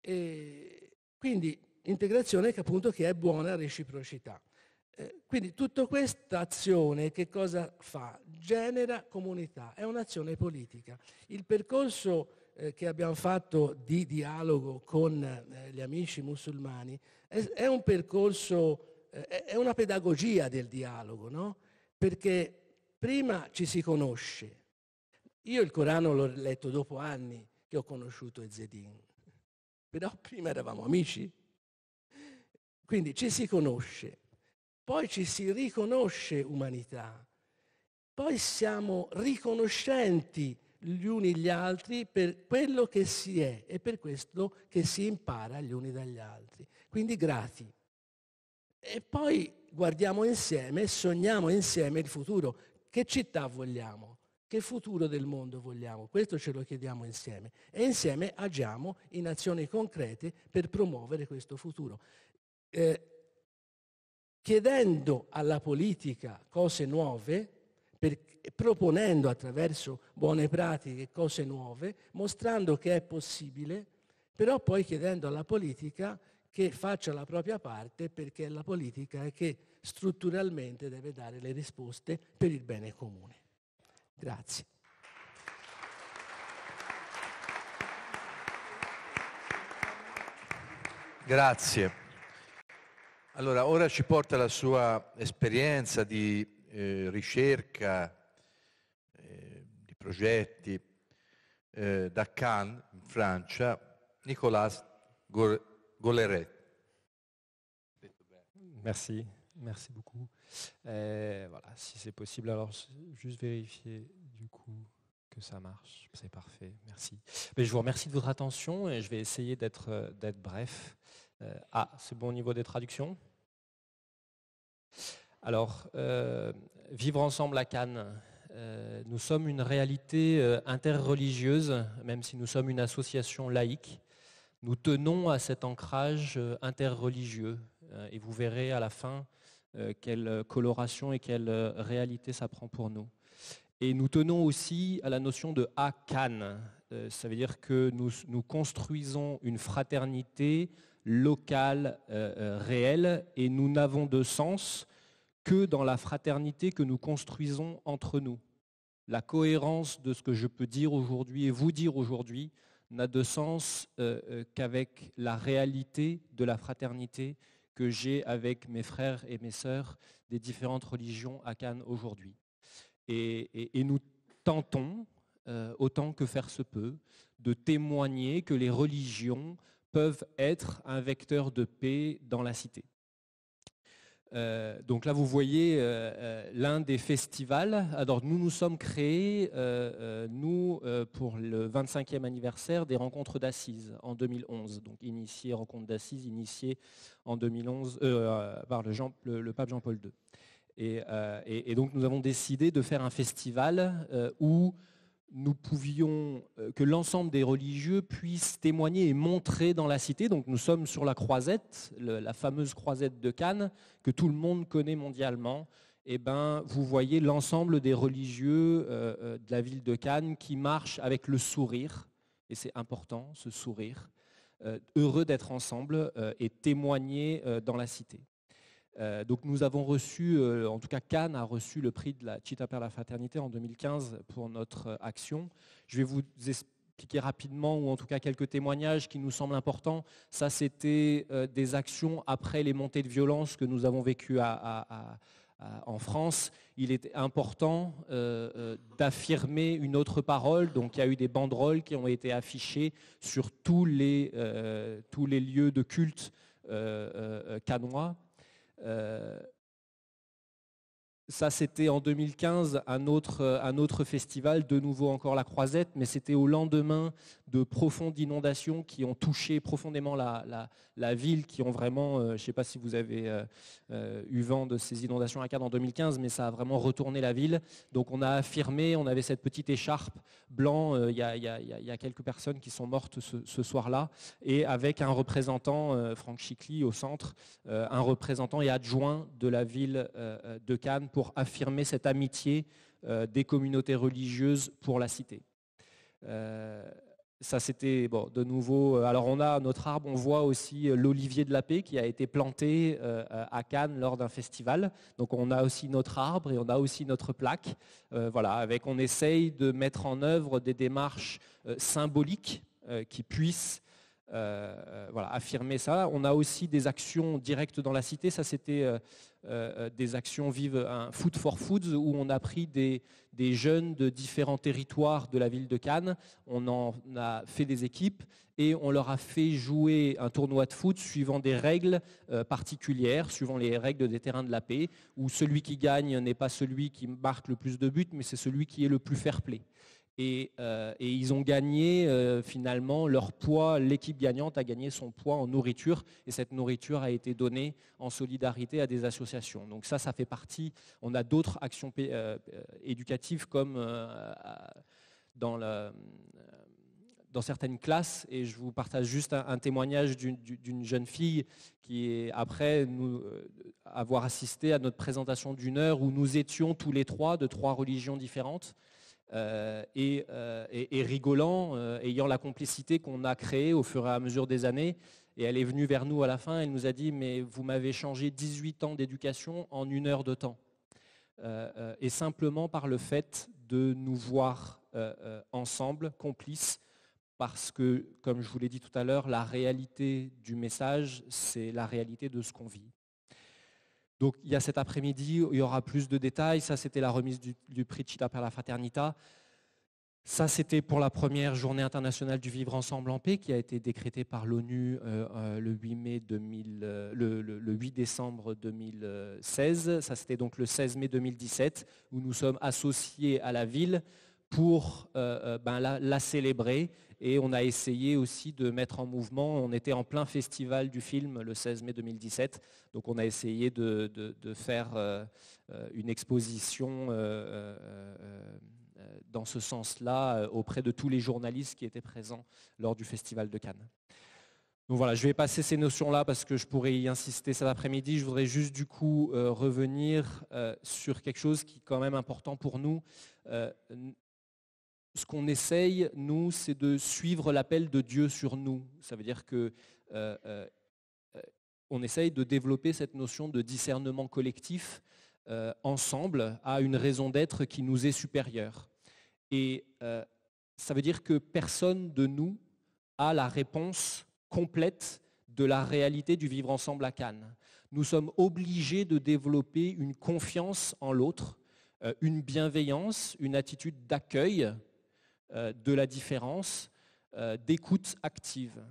E quindi integrazione che appunto che è buona reciprocità. Eh, quindi tutta questa azione che cosa fa? Genera comunità, è un'azione politica. Il percorso eh, che abbiamo fatto di dialogo con eh, gli amici musulmani è, un percorso, eh, è una pedagogia del dialogo, no? Perché prima ci si conosce. Io il Corano l'ho letto dopo anni che ho conosciuto Ezedin, però prima eravamo amici. Quindi ci si conosce, poi ci si riconosce umanità, poi siamo riconoscenti gli uni gli altri per quello che si è e per questo che si impara gli uni dagli altri. Quindi grati. E poi guardiamo insieme, sogniamo insieme il futuro. Che città vogliamo? Che futuro del mondo vogliamo? Questo ce lo chiediamo insieme. E insieme agiamo in azioni concrete per promuovere questo futuro. Eh, chiedendo alla politica cose nuove, per, proponendo attraverso buone pratiche cose nuove, mostrando che è possibile, però poi chiedendo alla politica che faccia la propria parte perché è la politica che strutturalmente deve dare le risposte per il bene comune. Grazie. Grazie. Allora, ora ci porta la sua esperienza di Recherche ricerca, projets eh, di progetti eh, Nicolas Goleret. Merci, merci beaucoup. Eh, voilà, si c'est possible, alors juste vérifier du coup que ça marche. C'est parfait, merci. Mais je vous remercie de votre attention et je vais essayer d'être bref. Euh, ah, c'est bon niveau des traductions alors, euh, vivre ensemble à Cannes, euh, nous sommes une réalité euh, interreligieuse, même si nous sommes une association laïque. Nous tenons à cet ancrage interreligieux et vous verrez à la fin quelle coloration et quelle réalité ça prend pour nous. Et nous tenons aussi à la notion de à Cannes ». ça veut dire que nous, construisons une fraternité locale, réelle, et nous n'avons de sens que dans la fraternité que nous construisons entre nous. La cohérence de ce que je peux dire aujourd'hui et vous dire aujourd'hui n'a de sens euh, euh, qu'avec la réalité de la fraternité que j'ai avec mes frères et mes sœurs des différentes religions à Cannes aujourd'hui. Et, nous tentons, euh, autant que faire se peut, de témoigner que les religions peuvent être un vecteur de paix dans la cité. Euh, donc là, vous voyez euh, euh, l'un des festivals. Alors nous nous sommes créés, nous, pour le 25e anniversaire des rencontres d'assises en 2011. Donc initié rencontre d'assises, initié en 2011 par le, pape Jean-Paul II. et, donc nous avons décidé de faire un festival où nous pouvions, euh, que l'ensemble des religieux puissent témoigner et montrer dans la cité. Donc nous sommes sur la croisette, la fameuse croisette de Cannes, que tout le monde connaît mondialement. Eh ben, vous voyez l'ensemble des religieux euh, euh, de la ville de Cannes qui marchent avec le sourire, et c'est important, ce sourire, heureux d'être ensemble et témoigner dans la cité. Euh, donc nous avons reçu, euh, en tout cas Cannes a reçu le prix de la Chita per la Fraternité en 2015 pour notre euh, action. Je vais vous expliquer rapidement, ou en tout cas quelques témoignages qui nous semblent importants. Ça, c'était des actions après les montées de violence que nous avons vécues en France, il était important d'affirmer une autre parole. Donc il y a eu des banderoles qui ont été affichées sur tous les, lieux de culte euh, canois 呃。Ça, c'était en 2015, un autre, euh, un autre festival, de nouveau encore la Croisette, mais c'était au lendemain de profondes inondations qui ont touché profondément la, ville, qui ont vraiment, euh, je ne sais pas si vous avez euh, eu vent de ces inondations à Cannes en 2015, mais ça a vraiment retourné la ville. Donc on a affirmé, on avait cette petite écharpe blanc, il y, a quelques personnes qui sont mortes ce, soir-là, et avec un représentant, Franck Chicli, au centre, un représentant et adjoint de la ville de Cannes pour affirmer cette amitié euh, des communautés religieuses pour la cité. Euh, ça, c'était bon, de nouveau. Euh, alors, on a notre arbre, on voit aussi l'olivier de la paix qui a été planté à Cannes lors d'un festival. Donc, on a aussi notre arbre et on a aussi notre plaque. voilà, avec on essaye de mettre en œuvre des démarches symboliques qui puissent voilà, affirmer ça. On a aussi des actions directes dans la cité. Ça, c'était euh, euh, des actions vives, un foot for Foods, où on a pris des, des, jeunes de différents territoires de la ville de Cannes, on en a fait des équipes et on leur a fait jouer un tournoi de foot suivant des règles euh, particulières, suivant les règles des terrains de la paix, où celui qui gagne n'est pas celui qui marque le plus de buts, mais c'est celui qui est le plus fair-play. Euh, et, ils ont gagné euh, finalement leur poids, l'équipe gagnante a gagné son poids en nourriture et cette nourriture a été donnée en solidarité à des associations. Donc ça, ça fait partie. On a d'autres actions euh, éducatives comme dans, certaines classes et je vous partage juste un, témoignage d'une jeune fille qui après avoir assisté à notre présentation d'une heure où nous étions tous les trois de trois religions différentes. Euh, euh, et, rigolant, euh, ayant la complicité qu'on a créée au fur et à mesure des années. Et elle est venue vers nous à la fin, elle nous a dit, mais vous m'avez changé 18 ans d'éducation en une heure de temps. et simplement par le fait de nous voir ensemble, complices, parce que, comme je vous l'ai dit tout à l'heure, la réalité du message, c'est la réalité de ce qu'on vit. Donc il y a cet après-midi, il y aura plus de détails. Ça, c'était la remise du, du prix Chita per la Fraternita. Ça, c'était pour la première journée internationale du vivre ensemble en paix qui a été décrétée par l'ONU euh, euh, le, 8 euh, décembre 2016. Ça, c'était donc le 16 mai 2017 où nous sommes associés à la ville pour ben la, célébrer et on a essayé aussi de mettre en mouvement, on était en plein festival du film le 16 mai 2017, donc on a essayé de, faire euh, euh, une exposition euh, dans ce sens-là auprès de tous les journalistes qui étaient présents lors du festival de Cannes. Donc voilà, je vais passer ces notions-là parce que je pourrais y insister cet après-midi. Je voudrais juste du coup revenir sur quelque chose qui est quand même important pour nous ce qu'on essaye, nous, c'est de suivre l'appel de Dieu sur nous. Ça veut dire que euh, euh, euh, on essaye de développer cette notion de discernement collectif ensemble à une raison d'être qui nous est supérieure. Et ça veut dire que personne de nous a la réponse complète de la réalité du vivre ensemble à Cannes. Nous sommes obligés de développer une confiance en l'autre, une bienveillance, une attitude d'accueil euh, de la différence, euh, d'écoute active.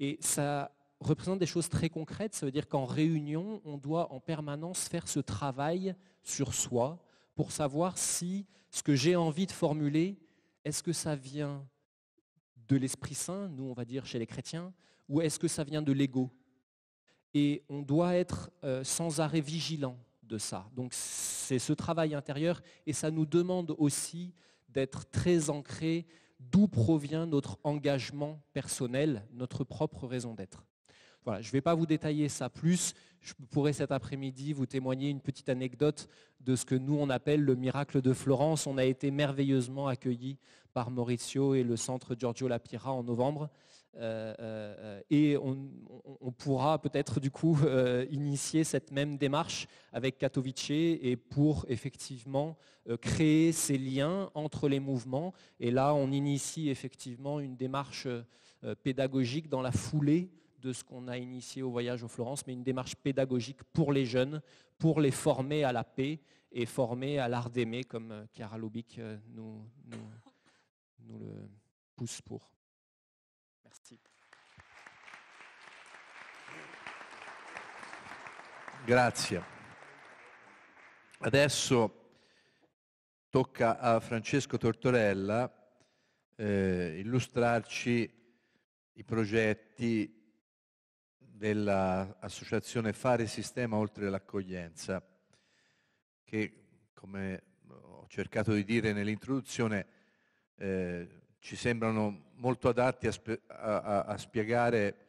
Et ça représente des choses très concrètes. Ça veut dire qu'en réunion, on doit en permanence faire ce travail sur soi pour savoir si ce que j'ai envie de formuler, est-ce que ça vient de l'Esprit Saint, nous on va dire chez les chrétiens, ou est-ce que ça vient de l'ego Et on doit être euh, sans arrêt vigilant de ça. Donc c'est ce travail intérieur et ça nous demande aussi d'être très ancré d'où provient notre engagement personnel, notre propre raison d'être. Voilà, je ne vais pas vous détailler ça plus. Je pourrais cet après-midi vous témoigner une petite anecdote de ce que nous on appelle le miracle de Florence. On a été merveilleusement accueillis par Maurizio et le centre Giorgio Lapira en novembre. Euh, euh, euh, et on, pourra peut-être du coup initier cette même démarche avec Katowice et pour effectivement créer ces liens entre les mouvements. Et là, on initie effectivement une démarche pédagogique dans la foulée de ce qu'on a initié au voyage aux Florence, mais une démarche pédagogique pour les jeunes, pour les former à la paix et former à l'art d'aimer, comme Chiara Lubic nous, le pousse pour. Grazie. Adesso tocca a Francesco Tortorella eh, illustrarci i progetti dell'associazione Fare Sistema Oltre l'Accoglienza, che come ho cercato di dire nell'introduzione eh, ci sembrano molto adatti a, a, a spiegare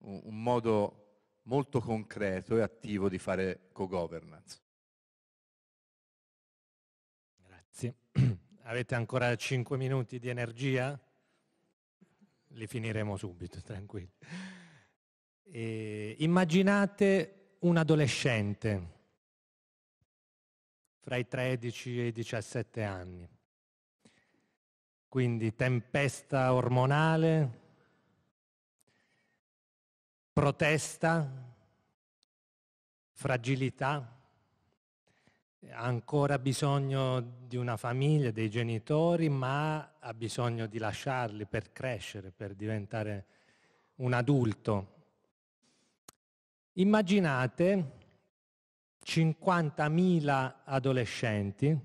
un, un modo molto concreto e attivo di fare co-governance. Grazie. Avete ancora 5 minuti di energia? Li finiremo subito, tranquilli. E immaginate un adolescente fra i 13 e i 17 anni, quindi tempesta ormonale, protesta, fragilità, ha ancora bisogno di una famiglia, dei genitori, ma ha bisogno di lasciarli per crescere, per diventare un adulto. Immaginate 50.000 adolescenti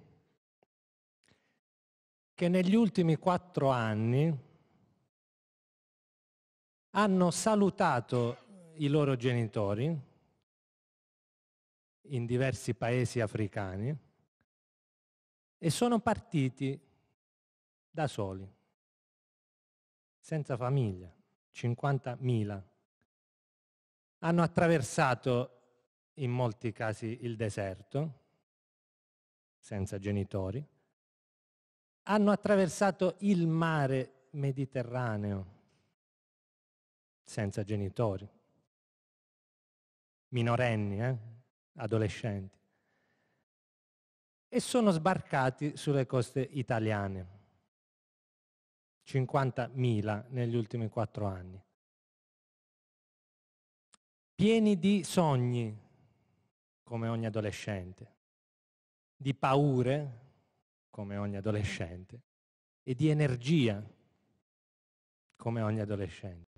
che negli ultimi quattro anni hanno salutato i loro genitori in diversi paesi africani e sono partiti da soli, senza famiglia, 50.000. Hanno attraversato in molti casi il deserto, senza genitori, hanno attraversato il mare Mediterraneo senza genitori, minorenni, eh? adolescenti, e sono sbarcati sulle coste italiane, 50.000 negli ultimi quattro anni, pieni di sogni, come ogni adolescente, di paure, come ogni adolescente, e di energia, come ogni adolescente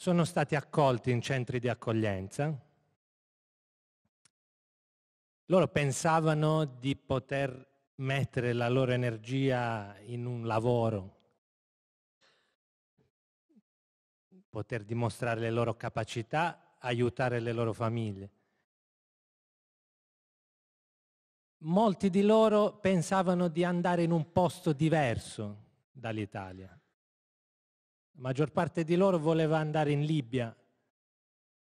sono stati accolti in centri di accoglienza. Loro pensavano di poter mettere la loro energia in un lavoro, poter dimostrare le loro capacità, aiutare le loro famiglie. Molti di loro pensavano di andare in un posto diverso dall'Italia. La maggior parte di loro voleva andare in Libia,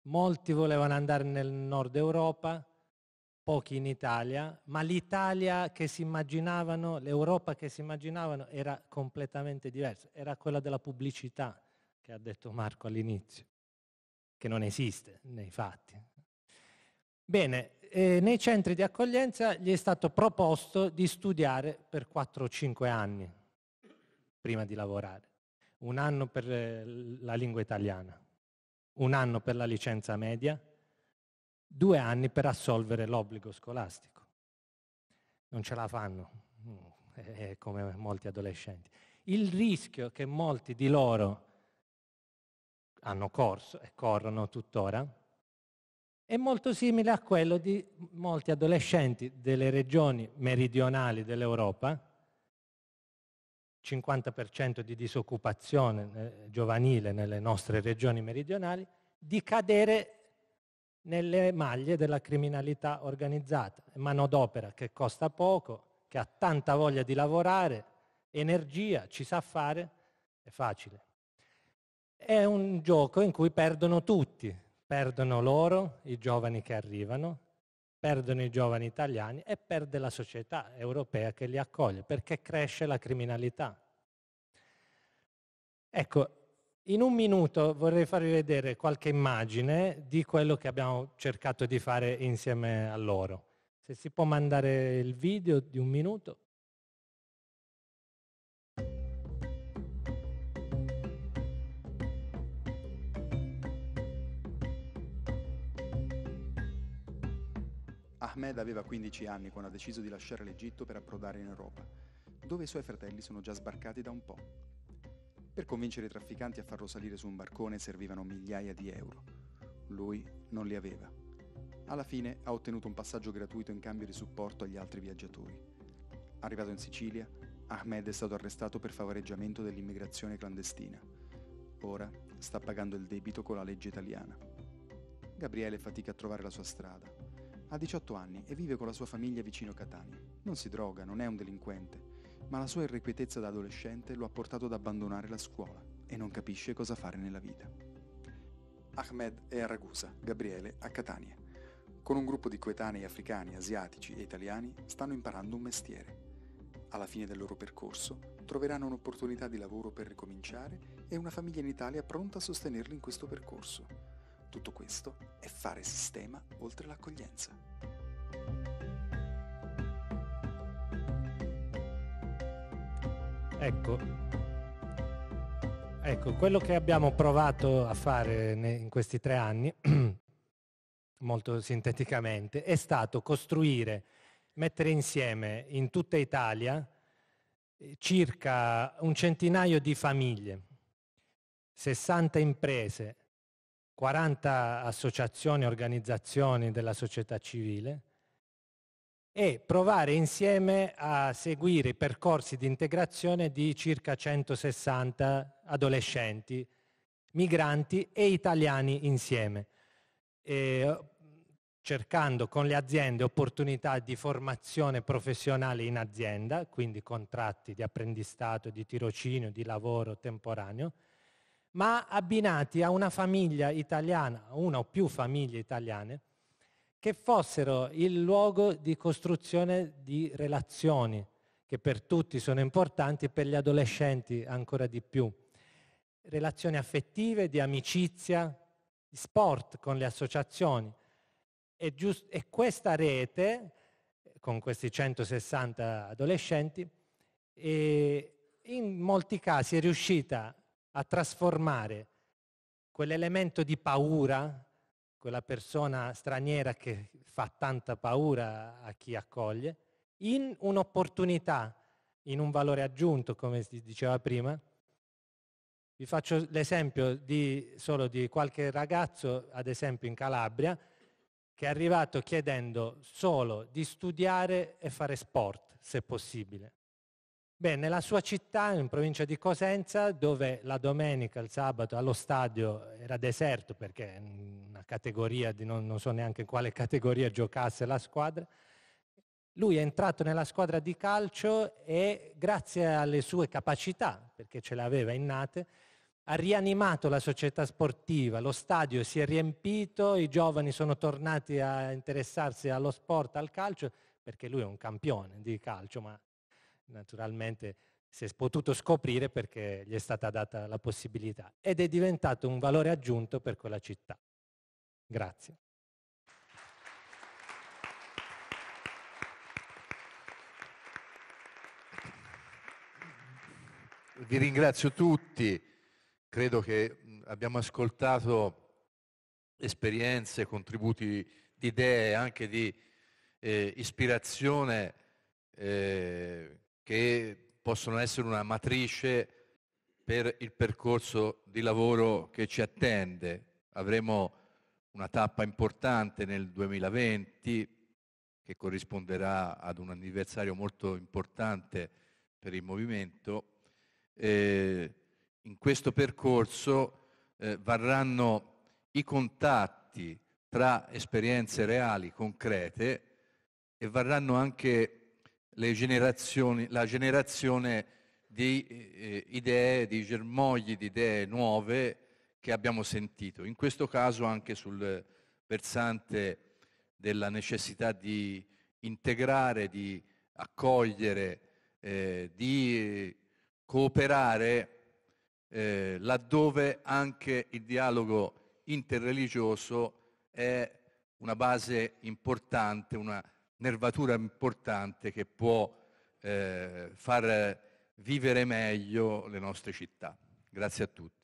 molti volevano andare nel nord Europa, pochi in Italia, ma l'Italia che si immaginavano, l'Europa che si immaginavano era completamente diversa, era quella della pubblicità che ha detto Marco all'inizio, che non esiste nei fatti. Bene, eh, nei centri di accoglienza gli è stato proposto di studiare per 4 o 5 anni prima di lavorare un anno per eh, la lingua italiana, un anno per la licenza media, due anni per assolvere l'obbligo scolastico. Non ce la fanno, mm, come molti adolescenti. Il rischio che molti di loro hanno corso e corrono tuttora è molto simile a quello di molti adolescenti delle regioni meridionali dell'Europa 50% di disoccupazione eh, giovanile nelle nostre regioni meridionali, di cadere nelle maglie della criminalità organizzata, manodopera che costa poco, che ha tanta voglia di lavorare, energia, ci sa fare, è facile. È un gioco in cui perdono tutti, perdono loro, i giovani che arrivano, perdono i giovani italiani e perde la società europea che li accoglie, perché cresce la criminalità. Ecco, in un minuto vorrei farvi vedere qualche immagine di quello che abbiamo cercato di fare insieme a loro. Se si può mandare il video di un minuto. Ahmed aveva 15 anni quando ha deciso di lasciare l'Egitto per approdare in Europa, dove i suoi fratelli sono già sbarcati da un po'. Per convincere i trafficanti a farlo salire su un barcone servivano migliaia di euro. Lui non li aveva. Alla fine ha ottenuto un passaggio gratuito in cambio di supporto agli altri viaggiatori. Arrivato in Sicilia, Ahmed è stato arrestato per favoreggiamento dell'immigrazione clandestina. Ora sta pagando il debito con la legge italiana. Gabriele fatica a trovare la sua strada. Ha 18 anni e vive con la sua famiglia vicino Catania. Non si droga, non è un delinquente, ma la sua irrequietezza da adolescente lo ha portato ad abbandonare la scuola e non capisce cosa fare nella vita. Ahmed è a Ragusa, Gabriele a Catania. Con un gruppo di coetanei africani, asiatici e italiani stanno imparando un mestiere. Alla fine del loro percorso troveranno un'opportunità di lavoro per ricominciare e una famiglia in Italia pronta a sostenerli in questo percorso. Tutto questo è fare sistema oltre l'accoglienza. Ecco, ecco, quello che abbiamo provato a fare in questi tre anni, molto sinteticamente, è stato costruire, mettere insieme in tutta Italia eh, circa un centinaio di famiglie, 60 imprese, 40 associazioni e organizzazioni della società civile e provare insieme a seguire i percorsi di integrazione di circa 160 adolescenti, migranti e italiani insieme, e eh, cercando con le aziende opportunità di formazione professionale in azienda, quindi contratti di apprendistato, di tirocinio, di lavoro temporaneo, ma abbinati a una famiglia italiana, una o più famiglie italiane, che fossero il luogo di costruzione di relazioni, che per tutti sono importanti, per gli adolescenti ancora di più. Relazioni affettive, di amicizia, di sport con le associazioni. E, giust- e questa rete, con questi 160 adolescenti, in molti casi è riuscita a trasformare quell'elemento di paura, quella persona straniera che fa tanta paura a chi accoglie, in un'opportunità, in un valore aggiunto, come si diceva prima. Vi faccio l'esempio di, solo di qualche ragazzo, ad esempio in Calabria, che è arrivato chiedendo solo di studiare e fare sport, se possibile. Beh, nella sua città, in provincia di Cosenza, dove la domenica, il sabato, allo stadio era deserto perché mm, una categoria, di non, non so neanche in quale categoria giocasse la squadra, lui è entrato nella squadra di calcio e grazie alle sue capacità, perché ce le aveva innate, ha rianimato la società sportiva, lo stadio si è riempito, i giovani sono tornati a interessarsi allo sport, al calcio, perché lui è un campione di calcio, ma naturalmente si è potuto scoprire perché gli è stata data la possibilità ed è diventato un valore aggiunto per quella città. Grazie. Vi ringrazio tutti, credo che abbiamo ascoltato esperienze, contributi di idee, anche di eh, ispirazione eh, che possono essere una matrice per il percorso di lavoro che ci attende. Avremo una tappa importante nel 2020 che corrisponderà ad un anniversario molto importante per il movimento. Eh, in questo percorso eh, varranno i contatti tra esperienze reali, concrete, e varranno anche generazioni, la generazione di eh, idee, di germogli di idee nuove che abbiamo sentito. In questo caso anche sul versante della necessità di integrare, di accogliere, eh, di cooperare eh, laddove anche il dialogo interreligioso è una base importante, una nervatura importante che può eh, far vivere meglio le nostre città. Grazie a tutti.